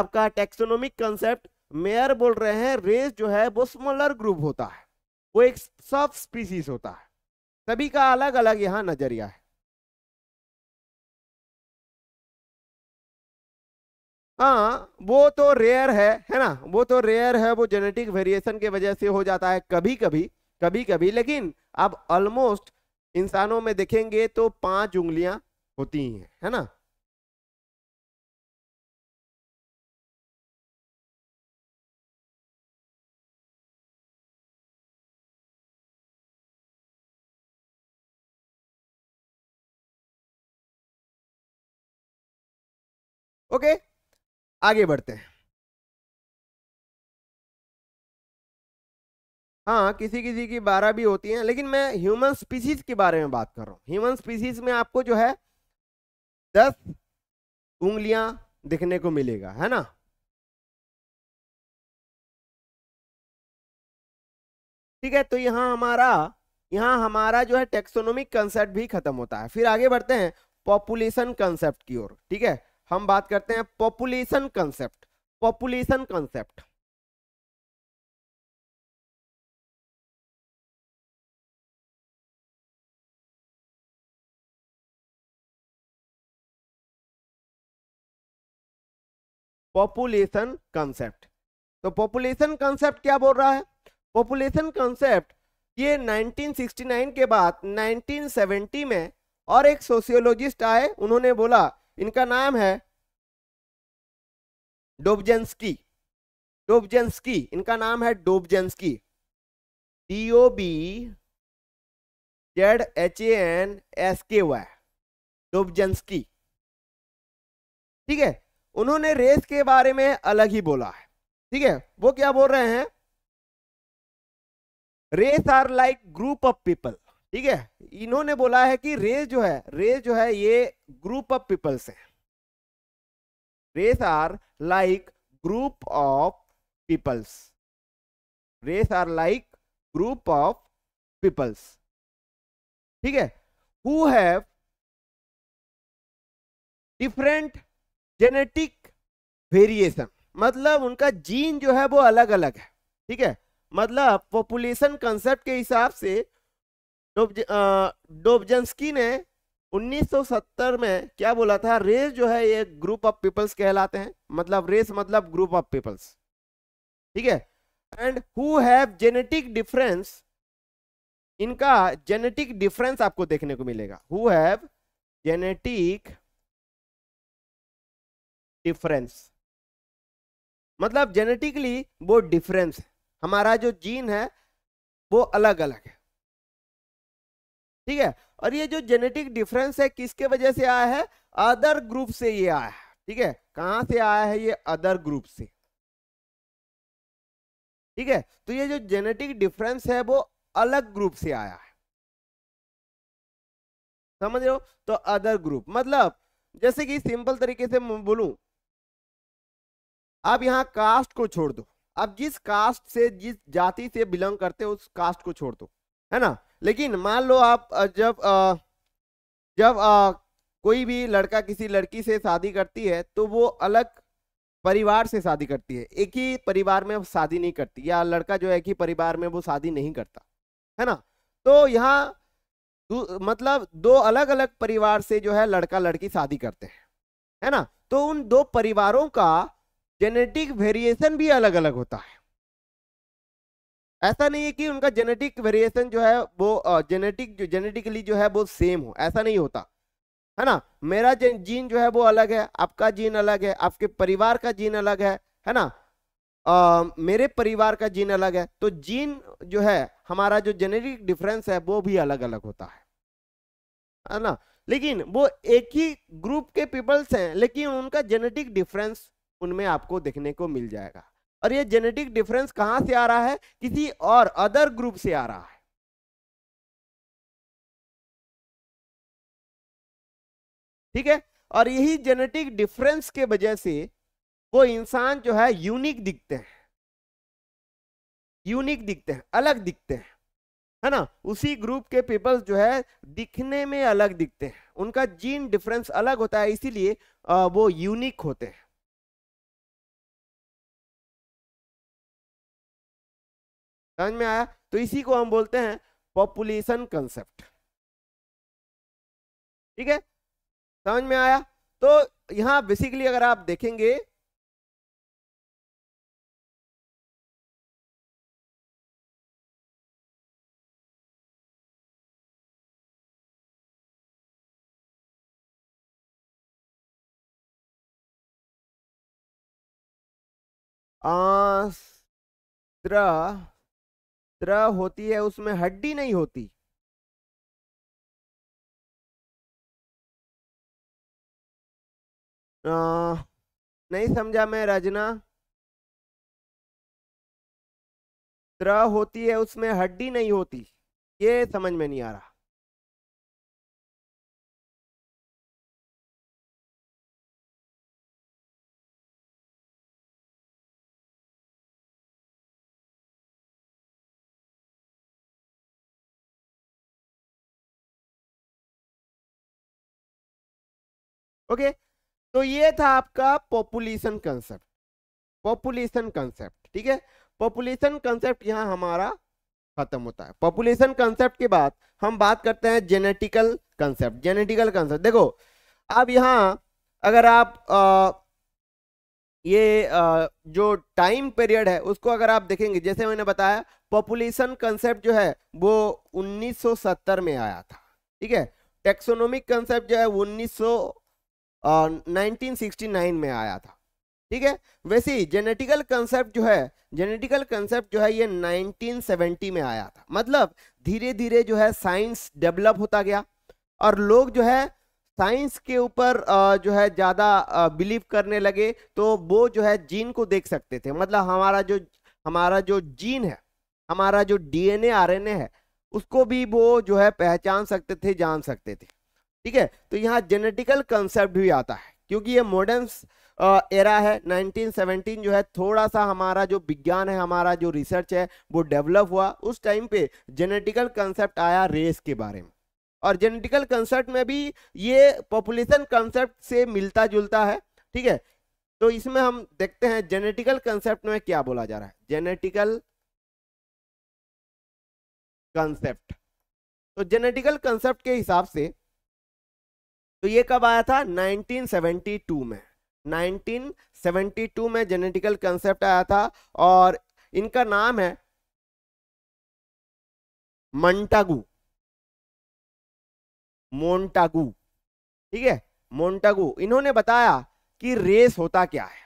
आपका टेक्सोनोमिक कंसेप्ट मेयर बोल रहे हैं रेस जो है वो स्मॉलर ग्रुप होता है वो एक सब स्पीसीज होता है सभी का अलग अलग यहाँ नजरिया है हाँ वो तो रेयर है है ना वो तो रेयर है वो जेनेटिक वेरिएशन के वजह से हो जाता है कभी कभी कभी कभी लेकिन अब ऑलमोस्ट इंसानों में देखेंगे तो पांच उंगलियां होती हैं है ना ओके okay? आगे बढ़ते हैं हाँ किसी किसी की बारह भी होती हैं लेकिन मैं ह्यूमन स्पीसीज के बारे में बात कर रहा हूँ ह्यूमन स्पीसीज में आपको जो है दस उंगलियां दिखने को मिलेगा है ना ठीक है तो यहाँ हमारा यहाँ हमारा जो है टेक्सोनोमिक कंसेप्ट भी खत्म होता है फिर आगे बढ़ते हैं पॉपुलेशन कंसेप्ट की ओर ठीक है हम बात करते हैं population concept population concept population concept तो पॉपुलेशन कंसेप्ट क्या बोल रहा है पॉपुलेशन कंसेप्ट ये 1969 के बाद 1970 में और एक सोशियोलॉजिस्ट आए उन्होंने बोला इनका नाम है डोबजेंसकी डोबजेंसकी इनका नाम है Dobzhansky D O B Z H A N S K Y Dobzhansky ठीक है उन्होंने रेस के बारे में अलग ही बोला है ठीक है वो क्या बोल रहे हैं race are like group of people ठीक है इन्होंने बोला है कि रेस जो है रेस जो है ये ग्रुप ऑफ पीपल्स है race are like group of peoples race are like group of peoples ठीक है who have different genetic variation मतलब उनका जीन जो है वो अलग अलग है ठीक है मतलब पॉपुलेशन कंसेप्ट के हिसाब से डोबजेंसकी ने 1970 में क्या बोला था रेस जो है ये ग्रुप ऑफ पीपल्स कहलाते हैं मतलब रेस मतलब ग्रुप ऑफ पीपल्स ठीक है and who have genetic difference इनका जेनेटिक डिफरेंस आपको देखने को मिलेगा हु हैव जेनेटिक डिफरेंस मतलब जेनेटिकली वो डिफरेंस हमारा जो जीन है वो अलग अलग है ठीक है और ये जो जेनेटिक डिफरेंस है किसके वजह से आया है अदर ग्रुप से ये आया है ठीक है कहां से आया है ये अदर ग्रुप से ठीक है तो ये जो जेनेटिक डिफरेंस है वो अलग ग्रुप से आया है समझ रहे हो तो अदर ग्रुप मतलब जैसे कि सिंपल तरीके से बोलू आप यहां कास्ट को छोड़ दो आप जिस कास्ट से जिस जाति से बिलोंग करते हो उस कास्ट को छोड़ दो है ना लेकिन मान लो आप जब जब कोई भी लड़का किसी लड़की से शादी करती है तो वो अलग परिवार से शादी करती है एक ही परिवार में शादी नहीं करती या लड़का जो है एक ही परिवार में वो शादी नहीं करता है ना तो यहाँ मतलब दो अलग अलग परिवार से जो है लड़का लड़की शादी करते हैं है ना तो उन दो परिवारों का जेनेटिक वेरिएशन भी अलग अलग होता है ऐसा नहीं है कि उनका जेनेटिक वेरिएशन जो है वो जेनेटिक जो जेनेटिकली जो है वो सेम हो ऐसा नहीं होता है ना मेरा जीन जो है वो अलग है आपका जीन अलग है आपके परिवार का जीन अलग है है ना आ, मेरे परिवार का जीन अलग है तो जीन जो है हमारा जो जेनेटिक डिफरेंस है वो भी अलग अलग होता है है ना लेकिन वो एक ही ग्रुप के पीपल्स हैं लेकिन उनका जेनेटिक डिफरेंस उनमें आपको देखने को मिल जाएगा और ये जेनेटिक डिफरेंस कहां से आ रहा है किसी और अदर ग्रुप से आ रहा है ठीक है और यही जेनेटिक डिफरेंस के वजह से वो इंसान जो है यूनिक दिखते हैं यूनिक दिखते हैं अलग दिखते हैं है ना उसी ग्रुप के पीपल्स जो है दिखने में अलग दिखते हैं उनका जीन डिफरेंस अलग होता है इसीलिए वो यूनिक होते हैं समझ में आया तो इसी को हम बोलते हैं पॉपुलेशन कंसेप्ट ठीक है समझ में आया तो यहां बेसिकली अगर आप देखेंगे आस्त्र त्र होती है उसमें हड्डी नहीं होती आ, नहीं समझा मैं रजना त्र होती है उसमें हड्डी नहीं होती ये समझ में नहीं आ रहा ओके तो ये था आपका पॉपुलेशन कंसेप्ट पॉपुलेशन कंसेप्ट ठीक है पॉपुलेशन कंसेप्ट यहाँ हमारा खत्म होता है पॉपुलेशन कंसेप्ट के बाद हम बात करते हैं जेनेटिकल कंसेप्ट जेनेटिकल कंसेप्ट देखो अब यहाँ अगर आप आ, ये आ, जो टाइम पीरियड है उसको अगर आप देखेंगे जैसे मैंने बताया पॉपुलेशन कंसेप्ट जो है वो 1970 में आया था ठीक है टेक्सोनोमिक कंसेप्ट जो है वो 1969 में आया था ठीक है वैसे ही जेनेटिकल कंसेप्ट जो है जेनेटिकल कंसेप्ट जो है ये 1970 में आया था मतलब धीरे धीरे जो है साइंस डेवलप होता गया और लोग जो है साइंस के ऊपर जो है ज़्यादा बिलीव करने लगे तो वो जो है जीन को देख सकते थे मतलब हमारा जो हमारा जो जीन है हमारा जो डीएनए आरएनए है उसको भी वो जो है पहचान सकते थे जान सकते थे ठीक है तो यहाँ जेनेटिकल कंसेप्ट भी आता है क्योंकि ये मॉडर्न एरा है 1917 जो है थोड़ा सा हमारा जो विज्ञान है हमारा जो रिसर्च है वो डेवलप हुआ उस टाइम पे जेनेटिकल कंसेप्ट आया रेस के बारे में और जेनेटिकल कंसेप्ट में भी ये पॉपुलेशन कंसेप्ट से मिलता जुलता है ठीक है तो इसमें हम देखते हैं जेनेटिकल कंसेप्ट में क्या बोला जा रहा है जेनेटिकल कंसेप्ट तो जेनेटिकल कंसेप्ट के हिसाब से तो ये कब आया था 1972 में 1972 में जेनेटिकल कंसेप्ट आया था और इनका नाम है मंटागु मोन्टागु ठीक है मोन्टागू इन्होंने बताया कि रेस होता क्या है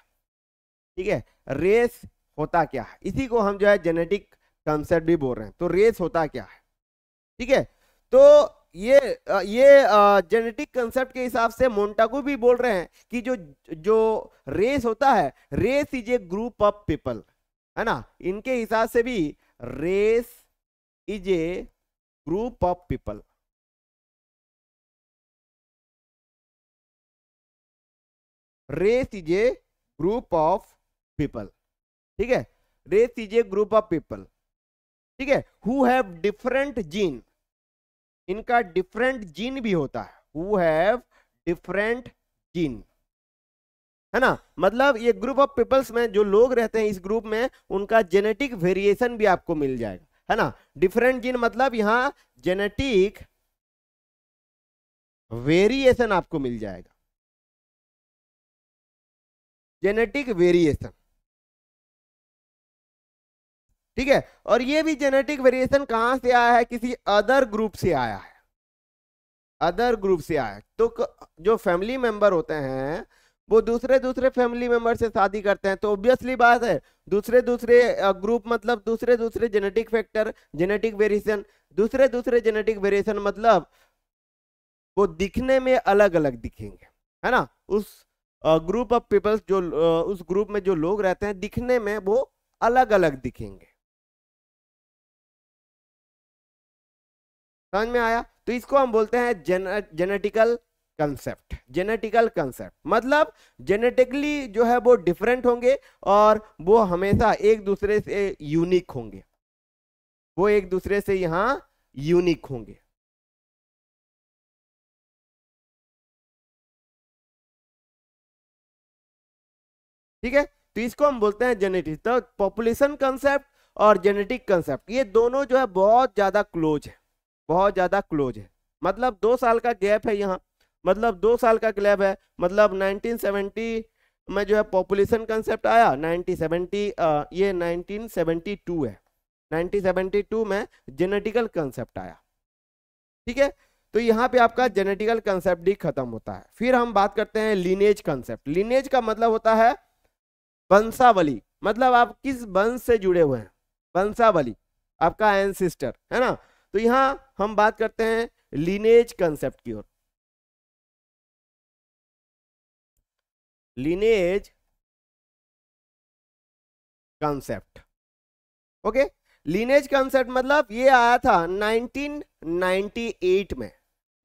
ठीक है रेस होता क्या है इसी को हम जो है जेनेटिक कंसेप्ट भी बोल रहे हैं तो रेस होता क्या है ठीक है तो ये ये जेनेटिक कंसेप्ट के हिसाब से मोन्टागो भी बोल रहे हैं कि जो जो रेस होता है race is a group of people है ना इनके हिसाब से भी race is a group of people race is a group of people ठीक है race is a group of people ठीक है हु हैव डिफरेंट जीन इनका डिफरेंट जीन भी होता है हु हैव डिफरेंट जीन है ना मतलब ये ग्रुप ऑफ पीपल्स में जो लोग रहते हैं इस ग्रुप में उनका जेनेटिक वेरिएशन भी आपको मिल जाएगा है ना डिफरेंट जीन मतलब यहां जेनेटिक वेरिएशन आपको मिल जाएगा जेनेटिक वेरिएशन ठीक है और ये भी जेनेटिक वेरिएशन कहां से आया है किसी अदर ग्रुप से आया है अदर ग्रुप से आया तो जो फैमिली मेंबर होते हैं वो दूसरे दूसरे फैमिली मेंबर से शादी करते हैं तो ऑब्वियसली बात है दूसरे दूसरे ग्रुप मतलब दूसरे दूसरे जेनेटिक फैक्टर जेनेटिक वेरिएशन दूसरे दूसरे जेनेटिक वेरिएशन मतलब वो दिखने में अलग अलग दिखेंगे है ना उस ग्रुप ऑफ पीपल्स जो उस ग्रुप में जो लोग रहते हैं दिखने में वो अलग अलग दिखेंगे समझ में आया तो इसको हम बोलते हैं जेनेटिकल कंसेप्ट जेनेटिकल कंसेप्ट मतलब जेनेटिकली जो है वो डिफरेंट होंगे और वो हमेशा एक दूसरे से यूनिक होंगे वो एक दूसरे से यहाँ यूनिक होंगे ठीक है तो इसको हम बोलते हैं जेनेटिक तो पॉपुलेशन कंसेप्ट और जेनेटिक कंसेप्ट ये दोनों जो है बहुत ज्यादा क्लोज है बहुत ज़्यादा क्लोज है मतलब दो साल का गैप है यहाँ मतलब दो साल का गैप है मतलब 1970 में जो है पॉपुलेशन कंसेप्ट आया 1970 ये 1972 है 1972 में जेनेटिकल कंसेप्ट आया ठीक है तो यहाँ पे आपका जेनेटिकल कंसेप्ट भी खत्म होता है फिर हम बात करते हैं लिनेज कंसेप्ट लिनेज का मतलब होता है वंशावली मतलब आप किस वंश से जुड़े हुए हैं वंशावली आपका एनसिस्टर है ना तो यहां हम बात करते हैं लीनेज कंसेप्ट की ओर lineage concept okay lineage concept मतलब ये आया था 1998 में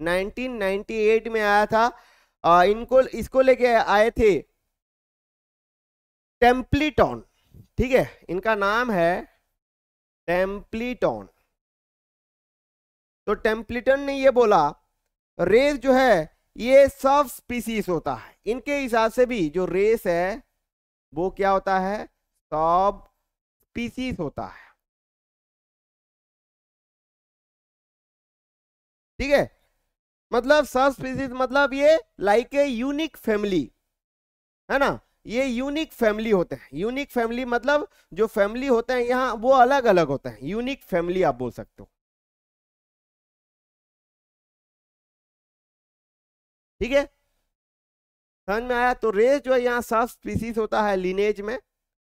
1998 में आया था आ, इनको इसको लेके आए थे टेम्पलीटॉन ठीक है इनका नाम है टेम्पलीटॉन तो टेम्पलिटन ने ये बोला रेस जो है ये सब स्पीसीज होता है इनके हिसाब से भी जो रेस है वो क्या होता है सब स्पीसीज होता है ठीक है मतलब सब स्पीसीज मतलब ये लाइक ए यूनिक फैमिली है ना ये यूनिक फैमिली होते हैं यूनिक फैमिली मतलब जो फैमिली होते हैं यहाँ वो अलग अलग होते हैं यूनिक फैमिली आप बोल सकते हो ठीक है समझ में आया तो रेस जो है यहाँ सब स्पीसीज होता है लीनेज में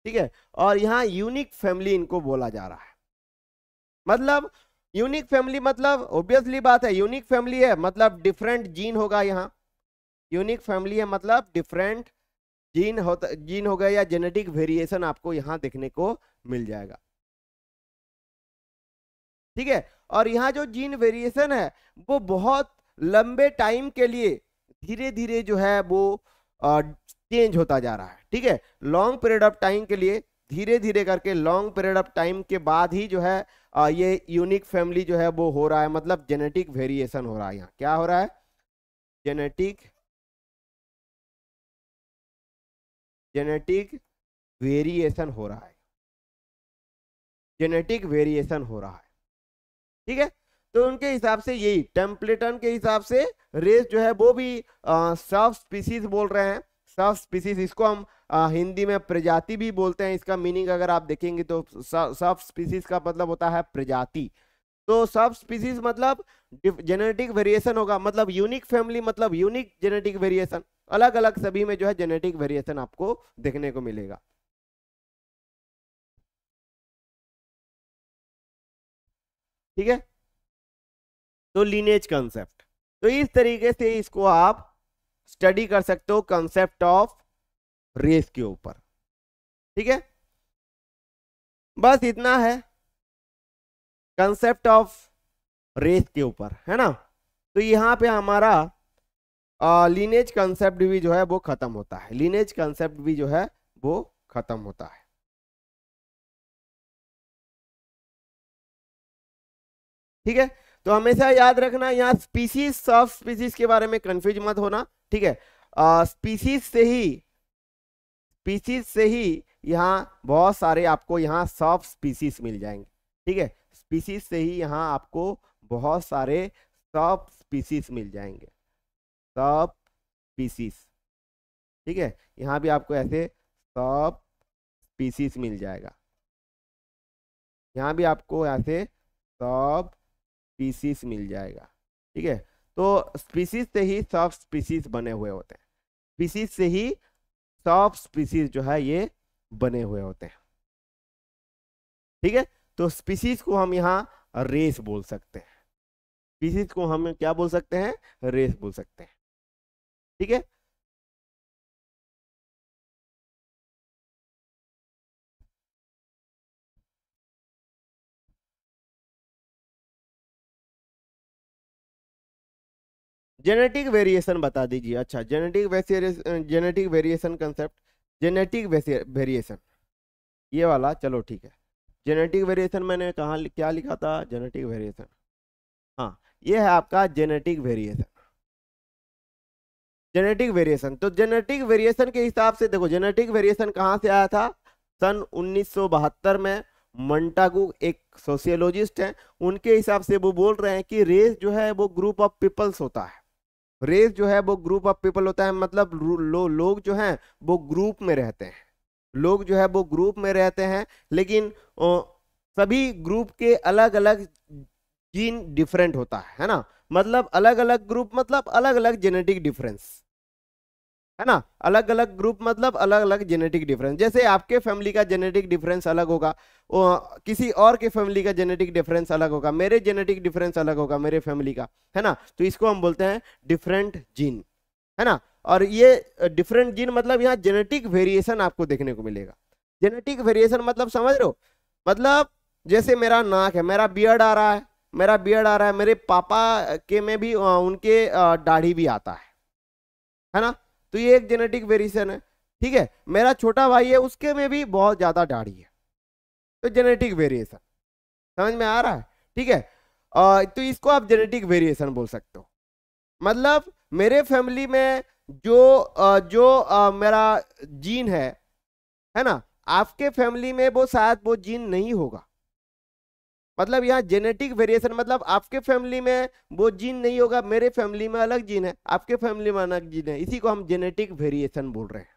ठीक है और यहाँ यूनिक फैमिली इनको बोला जा रहा है मतलब यूनिक फैमिली मतलब ऑब्वियसली बात है यूनिक फैमिली है मतलब डिफरेंट जीन होगा यहाँ यूनिक फैमिली है मतलब डिफरेंट जीन होता जीन होगा या जेनेटिक वेरिएशन आपको यहाँ देखने को मिल जाएगा ठीक है और यहाँ जो जीन वेरिएशन है वो बहुत लंबे टाइम के लिए धीरे धीरे जो है वो चेंज होता जा रहा है ठीक है लॉन्ग पीरियड ऑफ टाइम के लिए धीरे धीरे करके लॉन्ग पीरियड ऑफ टाइम के बाद ही जो है आ, ये यूनिक फैमिली जो है वो हो रहा है मतलब जेनेटिक वेरिएशन हो रहा है यहाँ क्या हो रहा है जेनेटिक जेनेटिक वेरिएशन हो रहा है जेनेटिक वेरिएशन हो रहा है ठीक है तो उनके हिसाब से यही टेम्पलेटन के हिसाब से रेस जो है वो भी सब स्पीसीज बोल रहे हैं सब स्पीसीज इसको हम आ, हिंदी में प्रजाति भी बोलते हैं इसका मीनिंग अगर आप देखेंगे तो सब स्पीसीज का मतलब होता है प्रजाति तो सब स्पीसीज मतलब जेनेटिक वेरिएशन होगा मतलब यूनिक फैमिली मतलब यूनिक जेनेटिक वेरिएशन अलग अलग सभी में जो है जेनेटिक वेरिएशन आपको देखने को मिलेगा ठीक है तो लीनेज कंसेप्ट तो इस तरीके से इसको आप स्टडी कर सकते हो कंसेप्ट ऑफ रेस के ऊपर ठीक है बस इतना है कंसेप्ट ऑफ रेस के ऊपर है ना तो यहां पे हमारा लीनेज कंसेप्ट भी जो है वो खत्म होता है लीनेज कंसेप्ट भी जो है वो खत्म होता है ठीक है तो हमेशा याद रखना यहाँ स्पीसीज सब स्पीसीज के बारे में कंफ्यूज मत होना ठीक है स्पीसीज से ही स्पीसीज से ही यहाँ बहुत सारे आपको यहाँ सब स्पीसीज मिल जाएंगे ठीक है स्पीसीज से ही यहाँ आपको बहुत सारे सब स्पीसीज मिल जाएंगे सब स्पीसीज ठीक है यहाँ भी आपको ऐसे सब स्पीसीज मिल जाएगा यहाँ भी आपको ऐसे सब स्पीसीज मिल जाएगा ठीक है तो स्पीसीज से ही सब स्पीसीज बने हुए होते हैं स्पीसीज से ही सब स्पीसीज जो है ये बने हुए होते हैं ठीक है तो स्पीसीज को हम यहाँ रेस बोल सकते हैं स्पीसीज को हम क्या बोल सकते हैं रेस बोल सकते हैं ठीक है जेनेटिक वेरिएशन बता दीजिए अच्छा genetic genetic variation concept genetic variation ये वाला चलो ठीक है जेनेटिक वेरिएशन मैंने कहाँ क्या लिखा था जेनेटिक वेरिएशन हाँ ये है आपका जेनेटिक वेरिएशन जेनेटिक वेरिएशन तो जेनेटिक वेरिएशन के हिसाब से देखो जेनेटिक वेरिएशन कहाँ से आया था सन उन्नीस में मंटागू एक सोशियोलॉजिस्ट हैं उनके हिसाब से वो बोल रहे हैं कि रेस जो है वो ग्रुप ऑफ पीपल्स होता है रेस जो है वो ग्रुप ऑफ पीपल होता है मतलब लो, लोग जो हैं वो ग्रुप में रहते हैं लोग जो है वो ग्रुप में रहते हैं लेकिन ओ, सभी ग्रुप के अलग अलग जीन डिफरेंट होता है है ना मतलब अलग अलग ग्रुप मतलब अलग अलग जेनेटिक डिफरेंस है ना अलग अलग ग्रुप मतलब अलग अलग जेनेटिक डिफरेंस जैसे आपके फैमिली का जेनेटिक डिफरेंस अलग होगा किसी और के फैमिली का जेनेटिक डिफरेंस अलग होगा मेरे जेनेटिक डिफरेंस अलग होगा मेरे फैमिली का है ना तो इसको हम बोलते हैं डिफरेंट जीन है ना और ये डिफरेंट जीन मतलब यहाँ जेनेटिक वेरिएशन आपको देखने को मिलेगा जेनेटिक वेरिएशन मतलब समझ रहे हो मतलब जैसे मेरा नाक है मेरा बियर्ड आ रहा है मेरा बियर्ड आ रहा है मेरे पापा के में भी उनके दाढ़ी भी आता है है ना तो ये एक जेनेटिक वेरिएशन है ठीक है मेरा छोटा भाई है उसके में भी बहुत ज़्यादा दाढ़ी है तो जेनेटिक वेरिएशन समझ में आ रहा है ठीक है आ, तो इसको आप जेनेटिक वेरिएशन बोल सकते हो मतलब मेरे फैमिली में जो जो मेरा जीन है है ना आपके फैमिली में वो शायद वो जीन नहीं होगा मतलब यहाँ जेनेटिक वेरिएशन मतलब आपके फैमिली में वो जीन नहीं होगा मेरे फैमिली में अलग जीन है आपके फैमिली में अलग जीन है इसी को हम जेनेटिक वेरिएशन बोल रहे हैं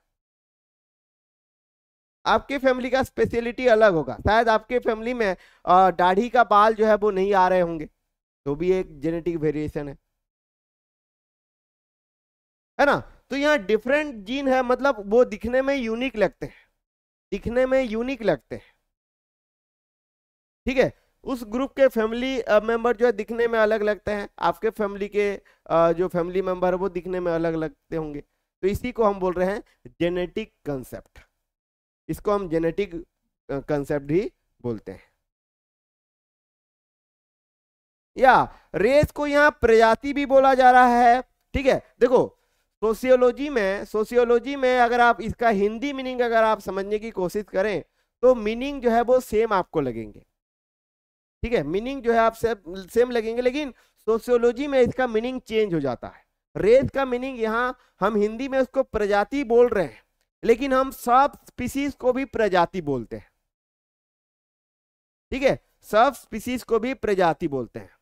आपके फैमिली का स्पेशलिटी अलग होगा शायद आपके फैमिली में दाढ़ी का बाल जो है वो नहीं आ रहे होंगे तो भी एक जेनेटिक वेरिएशन है है ना तो यहाँ डिफरेंट जीन है मतलब वो दिखने में यूनिक लगते हैं दिखने में यूनिक लगते हैं ठीक है उस ग्रुप के फैमिली मेंबर जो है दिखने में अलग लगते हैं आपके फैमिली के जो फैमिली मेंबर है वो दिखने में अलग लगते होंगे तो इसी को हम बोल रहे हैं जेनेटिक कंसेप्ट इसको हम जेनेटिक कंसेप्ट ही बोलते हैं या रेस को यहाँ प्रजाति भी बोला जा रहा है ठीक है देखो सोशियोलॉजी में सोशियोलॉजी में अगर आप इसका हिंदी मीनिंग अगर आप समझने की कोशिश करें तो मीनिंग जो है वो सेम आपको लगेंगे ठीक है मीनिंग जो है आप सेम लगेंगे लेकिन सोशियोलॉजी में इसका मीनिंग चेंज हो जाता है रेत का मीनिंग यहाँ हम हिंदी में उसको प्रजाति बोल रहे हैं लेकिन हम सब स्पीसीज को भी प्रजाति बोलते हैं ठीक है सब स्पीसीज को भी प्रजाति बोलते हैं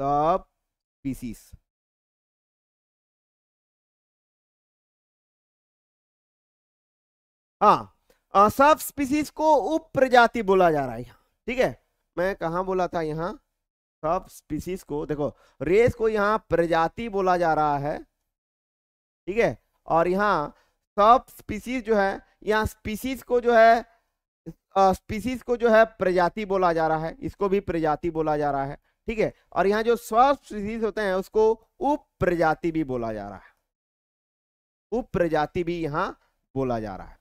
सब स्पीसीज हाँ सब स्पीसीज को उप प्रजाति बोला जा रहा है यहाँ ठीक है मैं कहा बोला था यहाँ सब स्पीसीज को देखो रेस को यहाँ प्रजाति बोला जा रहा है ठीक है और यहाँ सब स्पीसीज जो है यहाँ स्पीसीज को जो है स्पीसीज को जो है प्रजाति बोला जा रहा है इसको भी प्रजाति बोला जा रहा है ठीक है और यहाँ जो सब स्पीसीज होते हैं उसको उप प्रजाति भी बोला जा रहा है उप प्रजाति भी यहाँ बोला जा रहा है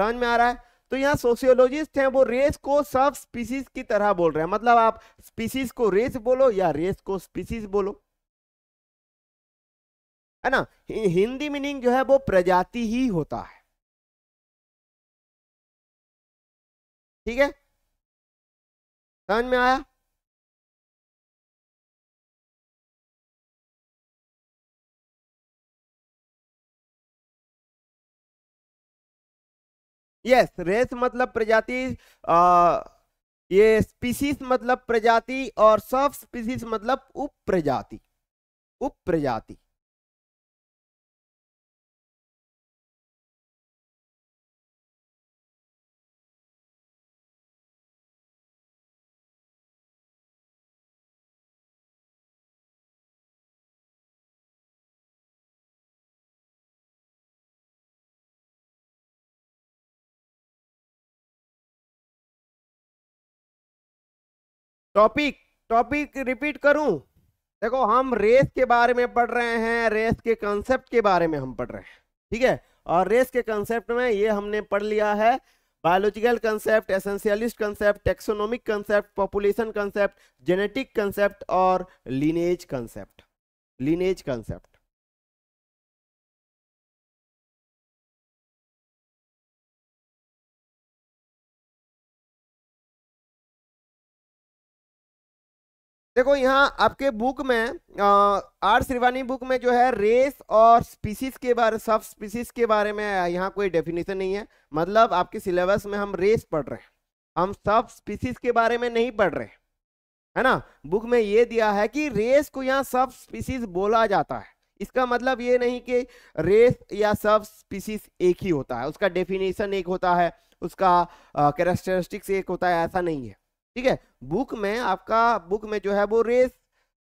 समझ में आ रहा है तो यहाँ सोशियोलॉजिस्ट हैं वो रेस को सब स्पीसीज की तरह बोल रहे हैं मतलब आप स्पीसीज को रेस बोलो या रेस को स्पीसीज बोलो है ना हिंदी मीनिंग जो है वो प्रजाति ही होता है ठीक है समझ में आया यस रेस मतलब प्रजाति ये स्पीसीज मतलब प्रजाति और सब स्पीसीज मतलब उप प्रजाति उप प्रजाति टॉपिक टॉपिक रिपीट करूं देखो हम रेस के बारे में पढ़ रहे हैं रेस के कंसेप्ट के बारे में हम पढ़ रहे हैं ठीक है और रेस के कंसेप्ट में ये हमने पढ़ लिया है biological concept essentialist concept taxonomic concept population concept genetic concept और लिनेज कंसेप्ट लिनेज कंसेप्ट देखो यहाँ आपके बुक में आर श्रीवानी बुक में जो है रेस और स्पीसीज के बारे सब स्पीसीज के बारे में यहाँ कोई डेफिनेशन नहीं है मतलब आपके सिलेबस में हम रेस पढ़ रहे हैं हम सब स्पीसीज के बारे में नहीं पढ़ रहे है ना बुक में ये दिया है कि रेस को यहाँ सब स्पीसीज बोला जाता है इसका मतलब ये नहीं कि रेस या सब स्पीसीज एक ही होता है उसका डेफिनेशन एक होता है उसका कैरेक्टरिस्टिक्स एक होता है ऐसा नहीं है ठीक है बुक में आपका बुक में जो है वो रेस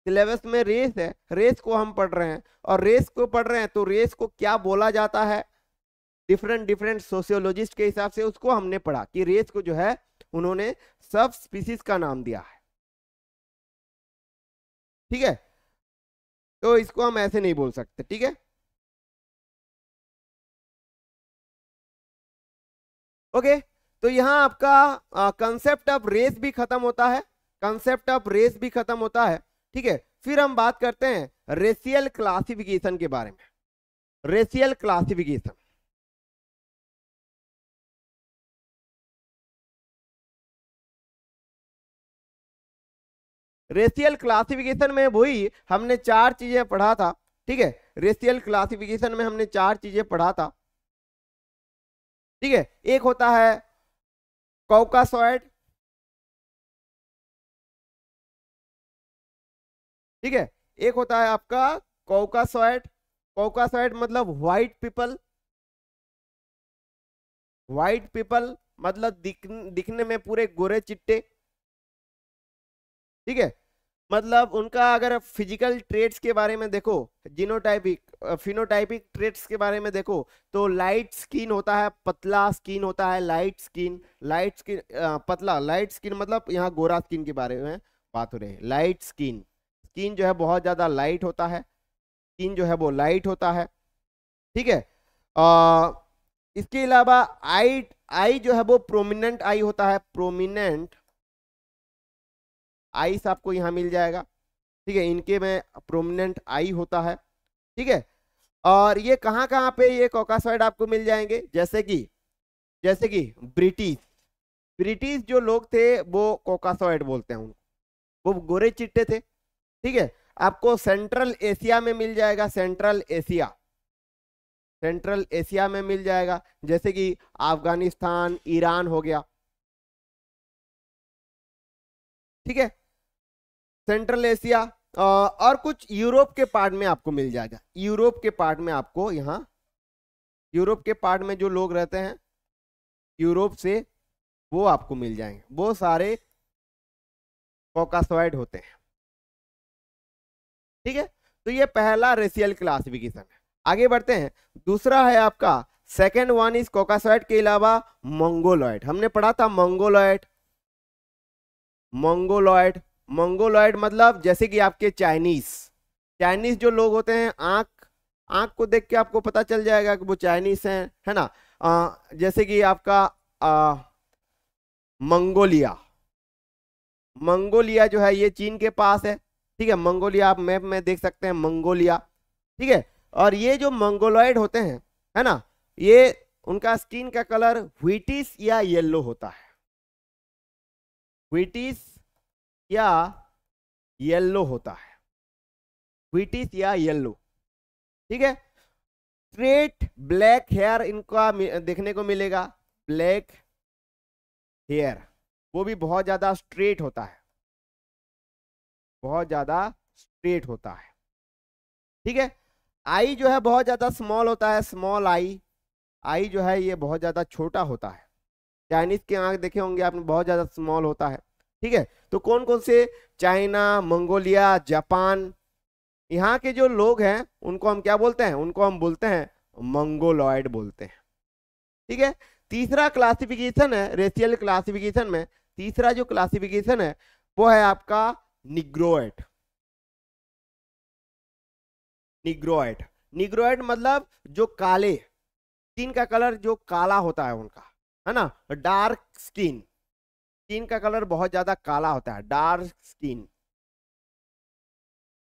सिलेबस में रेस है रेस को हम पढ़ रहे हैं और रेस को पढ़ रहे हैं तो रेस को क्या बोला जाता है डिफरेंट डिफरेंट सोशियोलॉजिस्ट के हिसाब से उसको हमने पढ़ा कि रेस को जो है उन्होंने सब स्पीसीज का नाम दिया है ठीक है तो इसको हम ऐसे नहीं बोल सकते ठीक है ओके तो यहां आपका कंसेप्ट ऑफ रेस भी खत्म होता है कंसेप्ट ऑफ रेस भी खत्म होता है ठीक है फिर हम बात करते हैं रेसियल क्लासिफिकेशन के बारे में रेसियल क्लासिफिकेशन रेसियल क्लासिफिकेशन में वही हमने चार चीजें पढ़ा था ठीक है रेसियल क्लासिफिकेशन में हमने चार चीजें पढ़ा था ठीक है एक होता है कौकासॉइड ठीक है एक होता है आपका कौकासॉइड कौकासॉइड मतलब व्हाइट पीपल व्हाइट पीपल मतलब दिख, दिखने में पूरे गोरे चिट्टे ठीक है मतलब उनका अगर फिजिकल ट्रेड्स के बारे में देखो जिनोटाइपिक फिनोटाइपिक ट्रेड्स के बारे में देखो तो लाइट स्किन होता है पतला स्किन होता है लाइट स्किन लाइट स्किन पतला लाइट स्किन मतलब यहाँ गोरा स्किन के बारे में बात हो रही है लाइट स्किन स्किन जो है बहुत ज़्यादा लाइट होता है स्किन जो है वो लाइट होता है ठीक है आ, इसके अलावा आई आई जो है वो प्रोमिनेंट आई होता है प्रोमिनेंट आइस आपको यहाँ मिल जाएगा ठीक है इनके में प्रोमिनेंट आई होता है ठीक है और ये कहाँ कहाँ पे ये कॉकासॉइड आपको मिल जाएंगे जैसे कि जैसे कि ब्रिटिश ब्रिटिश जो लोग थे वो कोकासोइड बोलते हैं उनको वो गोरे चिट्टे थे ठीक है आपको सेंट्रल एशिया में मिल जाएगा सेंट्रल एशिया सेंट्रल एशिया में मिल जाएगा जैसे कि अफगानिस्तान ईरान हो गया ठीक है सेंट्रल एशिया और कुछ यूरोप के पार्ट में आपको मिल जाएगा यूरोप के पार्ट में आपको यहाँ यूरोप के पार्ट में जो लोग रहते हैं यूरोप से वो आपको मिल जाएंगे वो सारे कोकासोइड होते हैं ठीक है तो ये पहला रेशियल क्लासिफिकेशन है आगे बढ़ते हैं दूसरा है आपका सेकेंड वन इज कोकासोइड के अलावा मंगोलॉइड हमने पढ़ा था मंगोलॉइड मंगोलॉयड मंगोलॉयड मतलब जैसे कि आपके चाइनीज चाइनीज जो लोग होते हैं आंख आंख को देख के आपको पता चल जाएगा कि वो चाइनीज हैं है ना आ, जैसे कि आपका आ, मंगोलिया मंगोलिया जो है ये चीन के पास है ठीक है मंगोलिया आप मैप में देख सकते हैं मंगोलिया ठीक है और ये जो मंगोलॉयड होते हैं है ना ये उनका स्किन का कलर व्हीटिस या येल्लो होता है क्विटिस या येलो होता है क्विटिस या येलो ठीक है स्ट्रेट ब्लैक हेयर इनका देखने को मिलेगा ब्लैक हेयर वो भी बहुत ज्यादा स्ट्रेट होता है बहुत ज्यादा स्ट्रेट होता है ठीक है आई जो है बहुत ज्यादा स्मॉल होता है स्मॉल आई आई जो है ये बहुत ज्यादा छोटा होता है चाइनीज के आंख देखे होंगे आपने बहुत ज़्यादा स्मॉल होता है ठीक है तो कौन कौन से चाइना मंगोलिया जापान यहाँ के जो लोग हैं उनको हम क्या बोलते हैं उनको हम बोलते हैं मंगोलॉयड बोलते हैं ठीक है तीसरा क्लासिफिकेशन है रेशियल क्लासिफिकेशन में तीसरा जो क्लासिफिकेशन है वो है आपका निग्रोएट निग्रोएट निग्रोएट मतलब जो काले स्किन का कलर जो काला होता है उनका है ना डार्क स्किन स्किन का कलर बहुत ज्यादा काला होता है डार्क स्किन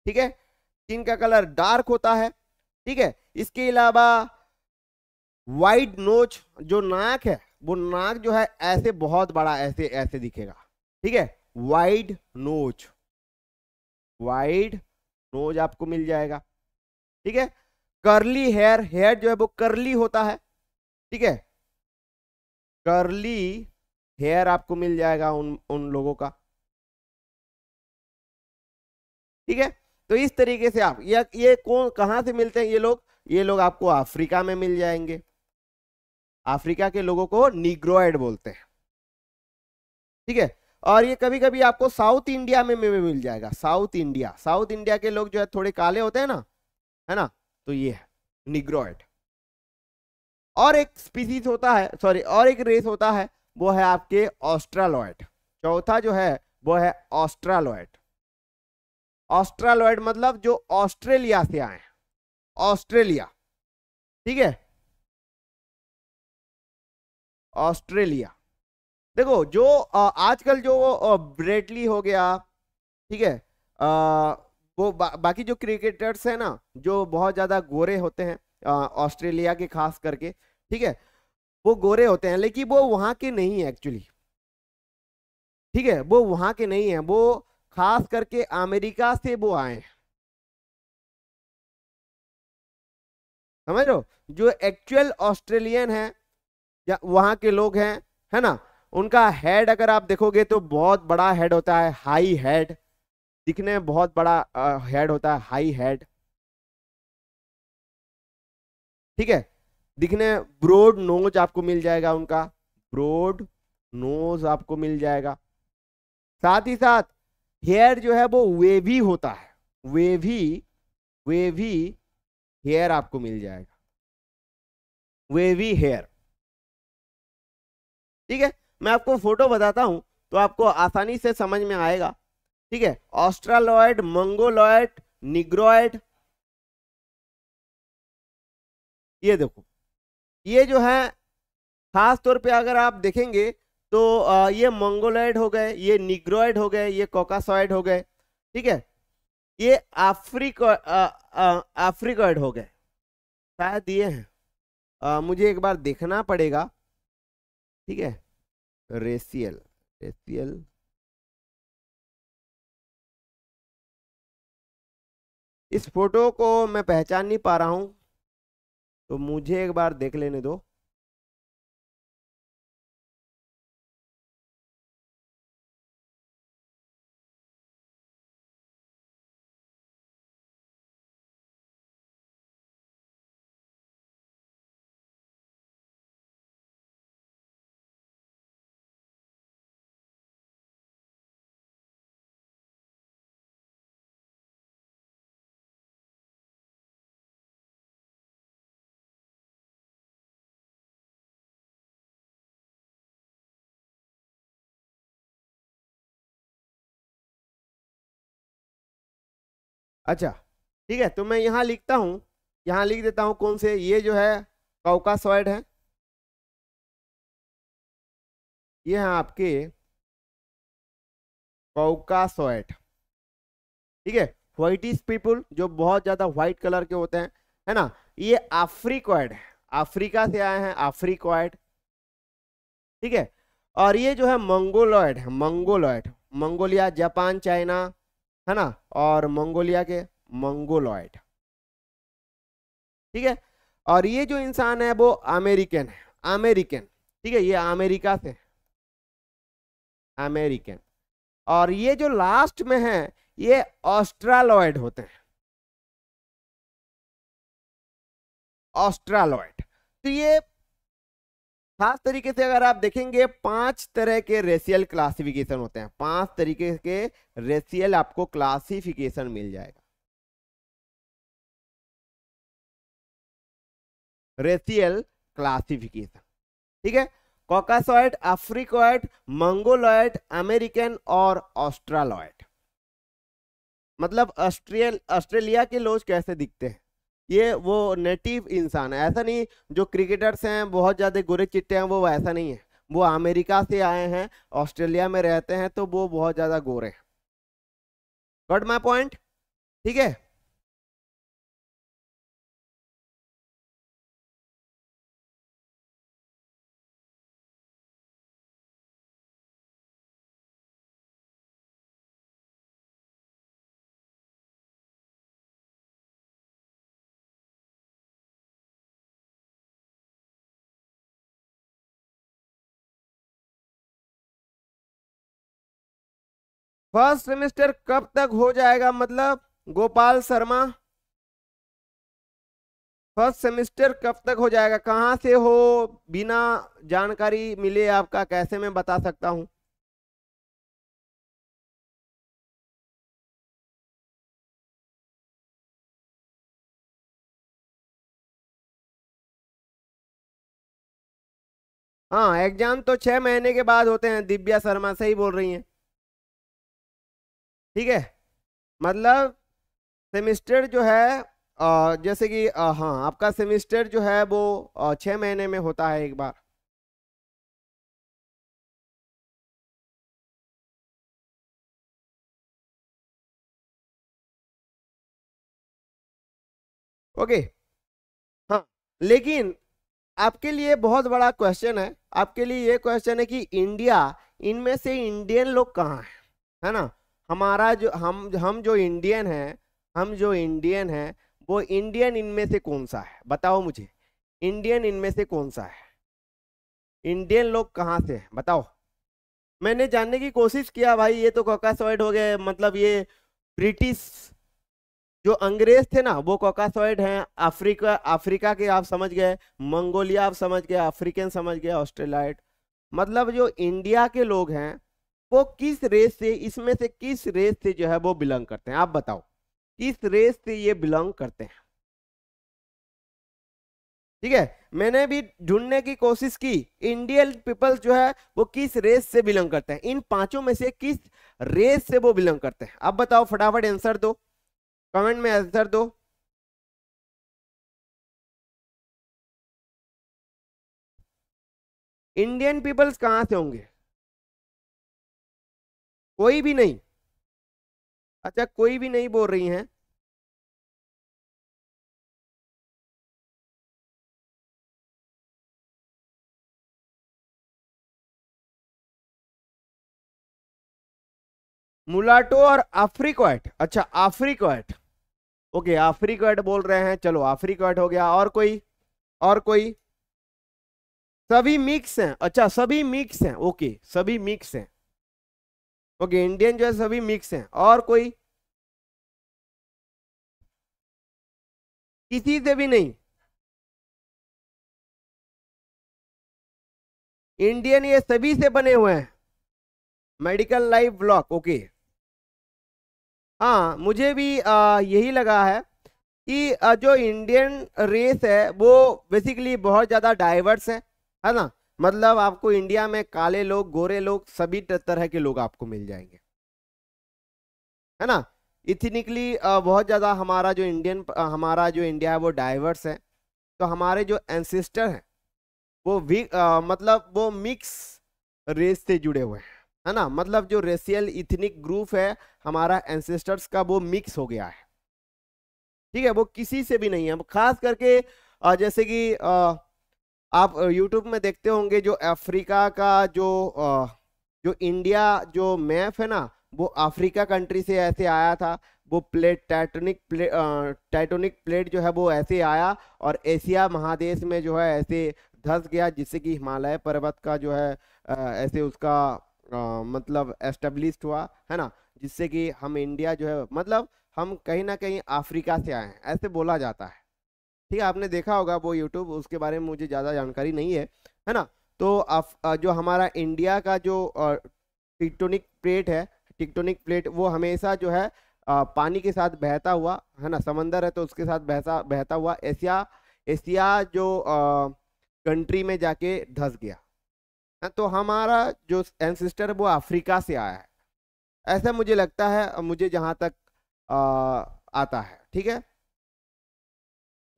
ठीक है स्किन का कलर डार्क होता है ठीक है इसके अलावा वाइड नोच जो नाक है वो नाक जो है ऐसे बहुत बड़ा ऐसे ऐसे दिखेगा ठीक है वाइड नोच वाइड नोज आपको मिल जाएगा ठीक है कर्ली हेयर हेयर जो है वो कर्ली होता है ठीक है कर्ली हेयर आपको मिल जाएगा उन उन लोगों का ठीक है तो इस तरीके से आप ये ये कौन कहां से मिलते हैं ये लोग ये लोग आपको अफ्रीका में मिल जाएंगे अफ्रीका के लोगों को निग्रोइड बोलते हैं ठीक है और ये कभी कभी आपको साउथ इंडिया में, भी मिल जाएगा साउथ इंडिया साउथ इंडिया के लोग जो है थोड़े काले होते हैं ना है ना तो ये है निग्रोइड और एक स्पीसीज होता है सॉरी और एक रेस होता है वो है आपके ऑस्ट्रालॉयड चौथा जो है वो है ऑस्ट्रालॉयड ऑस्ट्रालॉयड मतलब जो ऑस्ट्रेलिया से आए ऑस्ट्रेलिया ठीक है ऑस्ट्रेलिया देखो जो आजकल जो ब्रेडली हो गया ठीक है वो बा, बाकी जो क्रिकेटर्स है ना जो बहुत ज़्यादा गोरे होते हैं ऑस्ट्रेलिया के खास करके ठीक है वो गोरे होते हैं लेकिन वो वहां के नहीं है एक्चुअली ठीक है वो वहां के नहीं है वो खास करके अमेरिका से वो आए हैं समझ लो जो एक्चुअल ऑस्ट्रेलियन है या वहां के लोग हैं है ना उनका हेड अगर आप देखोगे तो बहुत बड़ा हेड होता है हाई हेड दिखने में बहुत बड़ा हेड होता है हाई हेड ठीक है दिखने ब्रोड नोज आपको मिल जाएगा उनका ब्रोड नोज आपको मिल जाएगा साथ ही साथ हेयर जो है वो वेवी होता है वेवी वेवी हेयर आपको मिल जाएगा वेवी हेयर ठीक है मैं आपको फोटो बताता हूं तो आपको आसानी से समझ में आएगा ठीक है ऑस्ट्रालॉयड मंगोलॉयड निग्रोइड ये देखो ये जो है खास तौर पे अगर आप देखेंगे तो ये मंगोलाइड हो गए ये निग्रोइड हो गए ये कोकासॉइड हो गए ठीक है ये अफ्रीको अफ्रीकॉइड हो गए शायद ये हैं मुझे एक बार देखना पड़ेगा ठीक है रेसियल रेसियल इस फोटो को मैं पहचान नहीं पा रहा हूँ तो मुझे एक बार देख लेने दो अच्छा ठीक है तो मैं यहाँ लिखता हूँ यहाँ लिख देता हूँ कौन से ये जो है काउकासॉइड है ये हैं आपके काउकासॉइड ठीक है व्हाइटिस पीपुल जो बहुत ज़्यादा व्हाइट कलर के होते हैं है ना ये अफ्रीकॉइड है अफ्रीका से आए हैं अफ्रीकॉइड ठीक है और ये जो है मंगोलॉयड है मंगोलॉयड मंगोलिया जापान चाइना है ना और मंगोलिया के मंगोलॉयड ठीक है और ये जो इंसान है वो अमेरिकन है अमेरिकन ठीक है ये अमेरिका से अमेरिकन और ये जो लास्ट में है ये ऑस्ट्रालॉयड होते हैं ऑस्ट्रालॉयड तो ये खास तरीके से अगर आप देखेंगे पांच तरह के रेशियल क्लासिफिकेशन होते हैं पांच तरीके के रेशियल आपको क्लासिफिकेशन मिल जाएगा रेशियल क्लासिफिकेशन ठीक है कॉकासॉइड अफ्रीकॉइड मंगोलॉइड अमेरिकन और ऑस्ट्रालॉइड मतलब ऑस्ट्रेल ऑस्ट्रेलिया के लोज कैसे दिखते हैं ये वो नेटिव इंसान है ऐसा नहीं जो क्रिकेटर्स हैं बहुत ज़्यादा गोरे चिट्टे हैं वो वैसा नहीं है वो अमेरिका से आए हैं ऑस्ट्रेलिया में रहते हैं तो वो बहुत ज़्यादा गोरे हैं बट माई पॉइंट ठीक है फर्स्ट सेमेस्टर कब तक हो जाएगा मतलब गोपाल शर्मा फर्स्ट सेमेस्टर कब तक हो जाएगा कहां से हो बिना जानकारी मिले आपका कैसे मैं बता सकता हूं हाँ एग्जाम तो छह महीने के बाद होते हैं दिव्या शर्मा सही बोल रही हैं ठीक है मतलब सेमिस्टर जो है जैसे कि हाँ आपका सेमिस्टर जो है वो छः महीने में होता है एक बार ओके हाँ लेकिन आपके लिए बहुत बड़ा क्वेश्चन है आपके लिए ये क्वेश्चन है कि इंडिया इनमें से इंडियन लोग कहाँ हैं है ना हमारा जो हम हम जो इंडियन हैं हम जो इंडियन हैं वो इंडियन इनमें से कौन सा है बताओ मुझे इंडियन इनमें से कौन सा है इंडियन लोग कहाँ से हैं बताओ मैंने जानने की कोशिश किया भाई ये तो कॉकासॉइड हो गए मतलब ये ब्रिटिश जो अंग्रेज थे ना वो कॉकासॉइड हैं अफ्रीका अफ्रीका के आप समझ गए मंगोलिया आप समझ गए अफ्रीकन समझ गए ऑस्ट्रेलाइड मतलब जो इंडिया के लोग हैं वो किस रेस से इसमें से किस रेस से जो है वो बिलोंग करते हैं आप बताओ किस रेस से ये बिलोंग करते हैं ठीक है मैंने भी ढूंढने की कोशिश की इंडियन पीपल्स जो है वो किस रेस से बिलोंग करते हैं इन पांचों में से किस रेस से वो बिलोंग करते हैं अब बताओ फटाफट आंसर दो कमेंट में आंसर दो इंडियन पीपल्स कहां से होंगे कोई भी नहीं अच्छा कोई भी नहीं बोल रही हैं मुलाटो और आफ्रिकॉइट अच्छा आफ्रिकॉइट ओके आफ्रिकॉइट बोल रहे हैं चलो आफ्रिकॉइट हो गया और कोई और कोई सभी मिक्स हैं अच्छा सभी मिक्स हैं ओके सभी मिक्स हैं ओके इंडियन जो है सभी मिक्स हैं और कोई किसी से भी नहीं इंडियन ये सभी से बने हुए हैं मेडिकल लाइफ ब्लॉक ओके हाँ मुझे भी आ, यही लगा है कि जो इंडियन रेस है वो बेसिकली बहुत ज़्यादा डाइवर्स है है ना मतलब आपको इंडिया में काले लोग गोरे लोग सभी तरह के लोग आपको मिल जाएंगे है ना इथिनिकली बहुत ज़्यादा हमारा जो इंडियन हमारा जो इंडिया है वो डाइवर्स है तो हमारे जो एंसिस्टर हैं वो वी आ, मतलब वो मिक्स रेस से जुड़े हुए हैं है ना मतलब जो रेसियल इथनिक ग्रुप है हमारा एंसिस्टर्स का वो मिक्स हो गया है ठीक है वो किसी से भी नहीं है खास करके जैसे कि आप यूट्यूब में देखते होंगे जो अफ्रीका का जो जो इंडिया जो मैप है ना वो अफ्रीका कंट्री से ऐसे आया था वो plate tectonic play tectonic plate जो है वो ऐसे आया और एशिया महादेश में जो है ऐसे धस गया जिससे कि हिमालय पर्वत का जो है ऐसे उसका आ, मतलब एस्टेब्लिश हुआ है ना जिससे कि हम इंडिया जो है मतलब हम कहीं ना कहीं अफ्रीका से आए हैं ऐसे बोला जाता है ठीक है आपने देखा होगा वो यूट्यूब उसके बारे में मुझे ज़्यादा जानकारी नहीं है है ना तो जो हमारा इंडिया का जो टिक्टोनिक प्लेट है टिक्टोनिक प्लेट वो हमेशा जो है पानी के साथ बहता हुआ है ना समंदर है तो उसके साथ बहता बहता हुआ एशिया एशिया जो कंट्री में जाके धस गया है हाँ, तो हमारा जो एनसिस्टर वो अफ्रीका से आया है ऐसा मुझे लगता है मुझे जहाँ तक आ, आता है ठीक है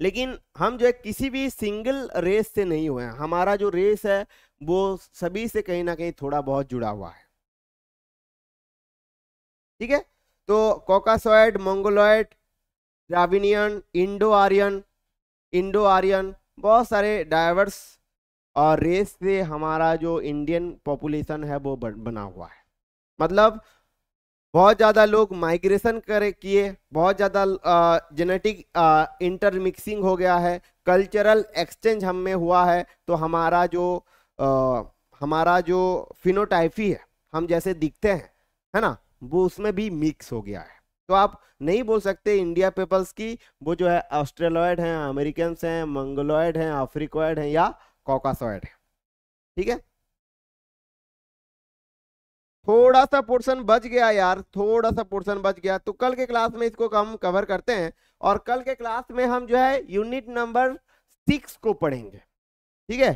लेकिन हम जो है किसी भी सिंगल रेस से नहीं हुए हैं हमारा जो रेस है वो सभी से कहीं ना कहीं थोड़ा बहुत जुड़ा हुआ है ठीक है तो कोकासोइड मंगोलॉयड ड्राविनियन इंडो आर्यन इंडो आर्यन बहुत सारे डाइवर्स और रेस से हमारा जो इंडियन पॉपुलेशन है वो बना हुआ है मतलब बहुत ज़्यादा लोग माइग्रेशन करे किए बहुत ज़्यादा जेनेटिक इंटरमिक्सिंग हो गया है कल्चरल एक्सचेंज हम में हुआ है तो हमारा जो आ, हमारा जो फिनोटाइफी है हम जैसे दिखते हैं है ना वो उसमें भी मिक्स हो गया है तो आप नहीं बोल सकते इंडिया पीपल्स की वो जो है ऑस्ट्रेलॉयड हैं अमेरिकन हैं मंगलॉयड हैं अफ्रीकॉयड हैं या कॉकासॉयड हैं ठीक है थोड़ा सा पोर्शन बच गया यार थोड़ा सा पोर्शन बच गया तो कल के क्लास में इसको हम कवर करते हैं और कल के क्लास में हम जो है यूनिट नंबर सिक्स को पढ़ेंगे ठीक है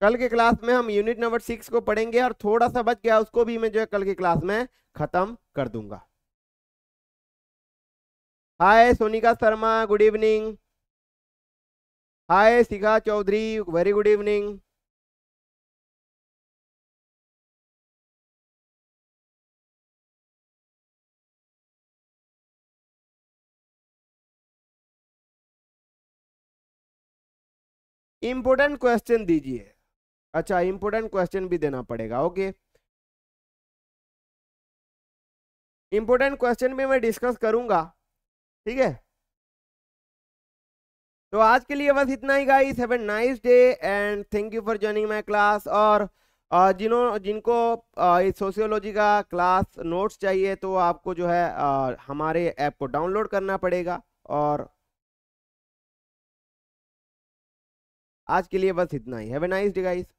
कल के क्लास में हम यूनिट नंबर सिक्स को पढ़ेंगे और थोड़ा सा बच गया उसको भी मैं जो है कल के क्लास में खत्म कर दूंगा hi Sonika Sharma good evening hi Shikha Chaudhary very good evening important question दीजिए अच्छा इंपोर्टेंट क्वेश्चन भी देना पड़ेगा ओके इंपोर्टेंट क्वेश्चन भी मैं डिस्कस करूंगा ठीक है तो आज के लिए बस इतना ही guys have a nice day and thank you for joining my class और जिन्हों जिनको सोशियोलॉजी का क्लास नोट्स चाहिए तो आपको जो है हमारे ऐप को डाउनलोड करना पड़ेगा और आज के लिए बस इतना ही have a nice day guys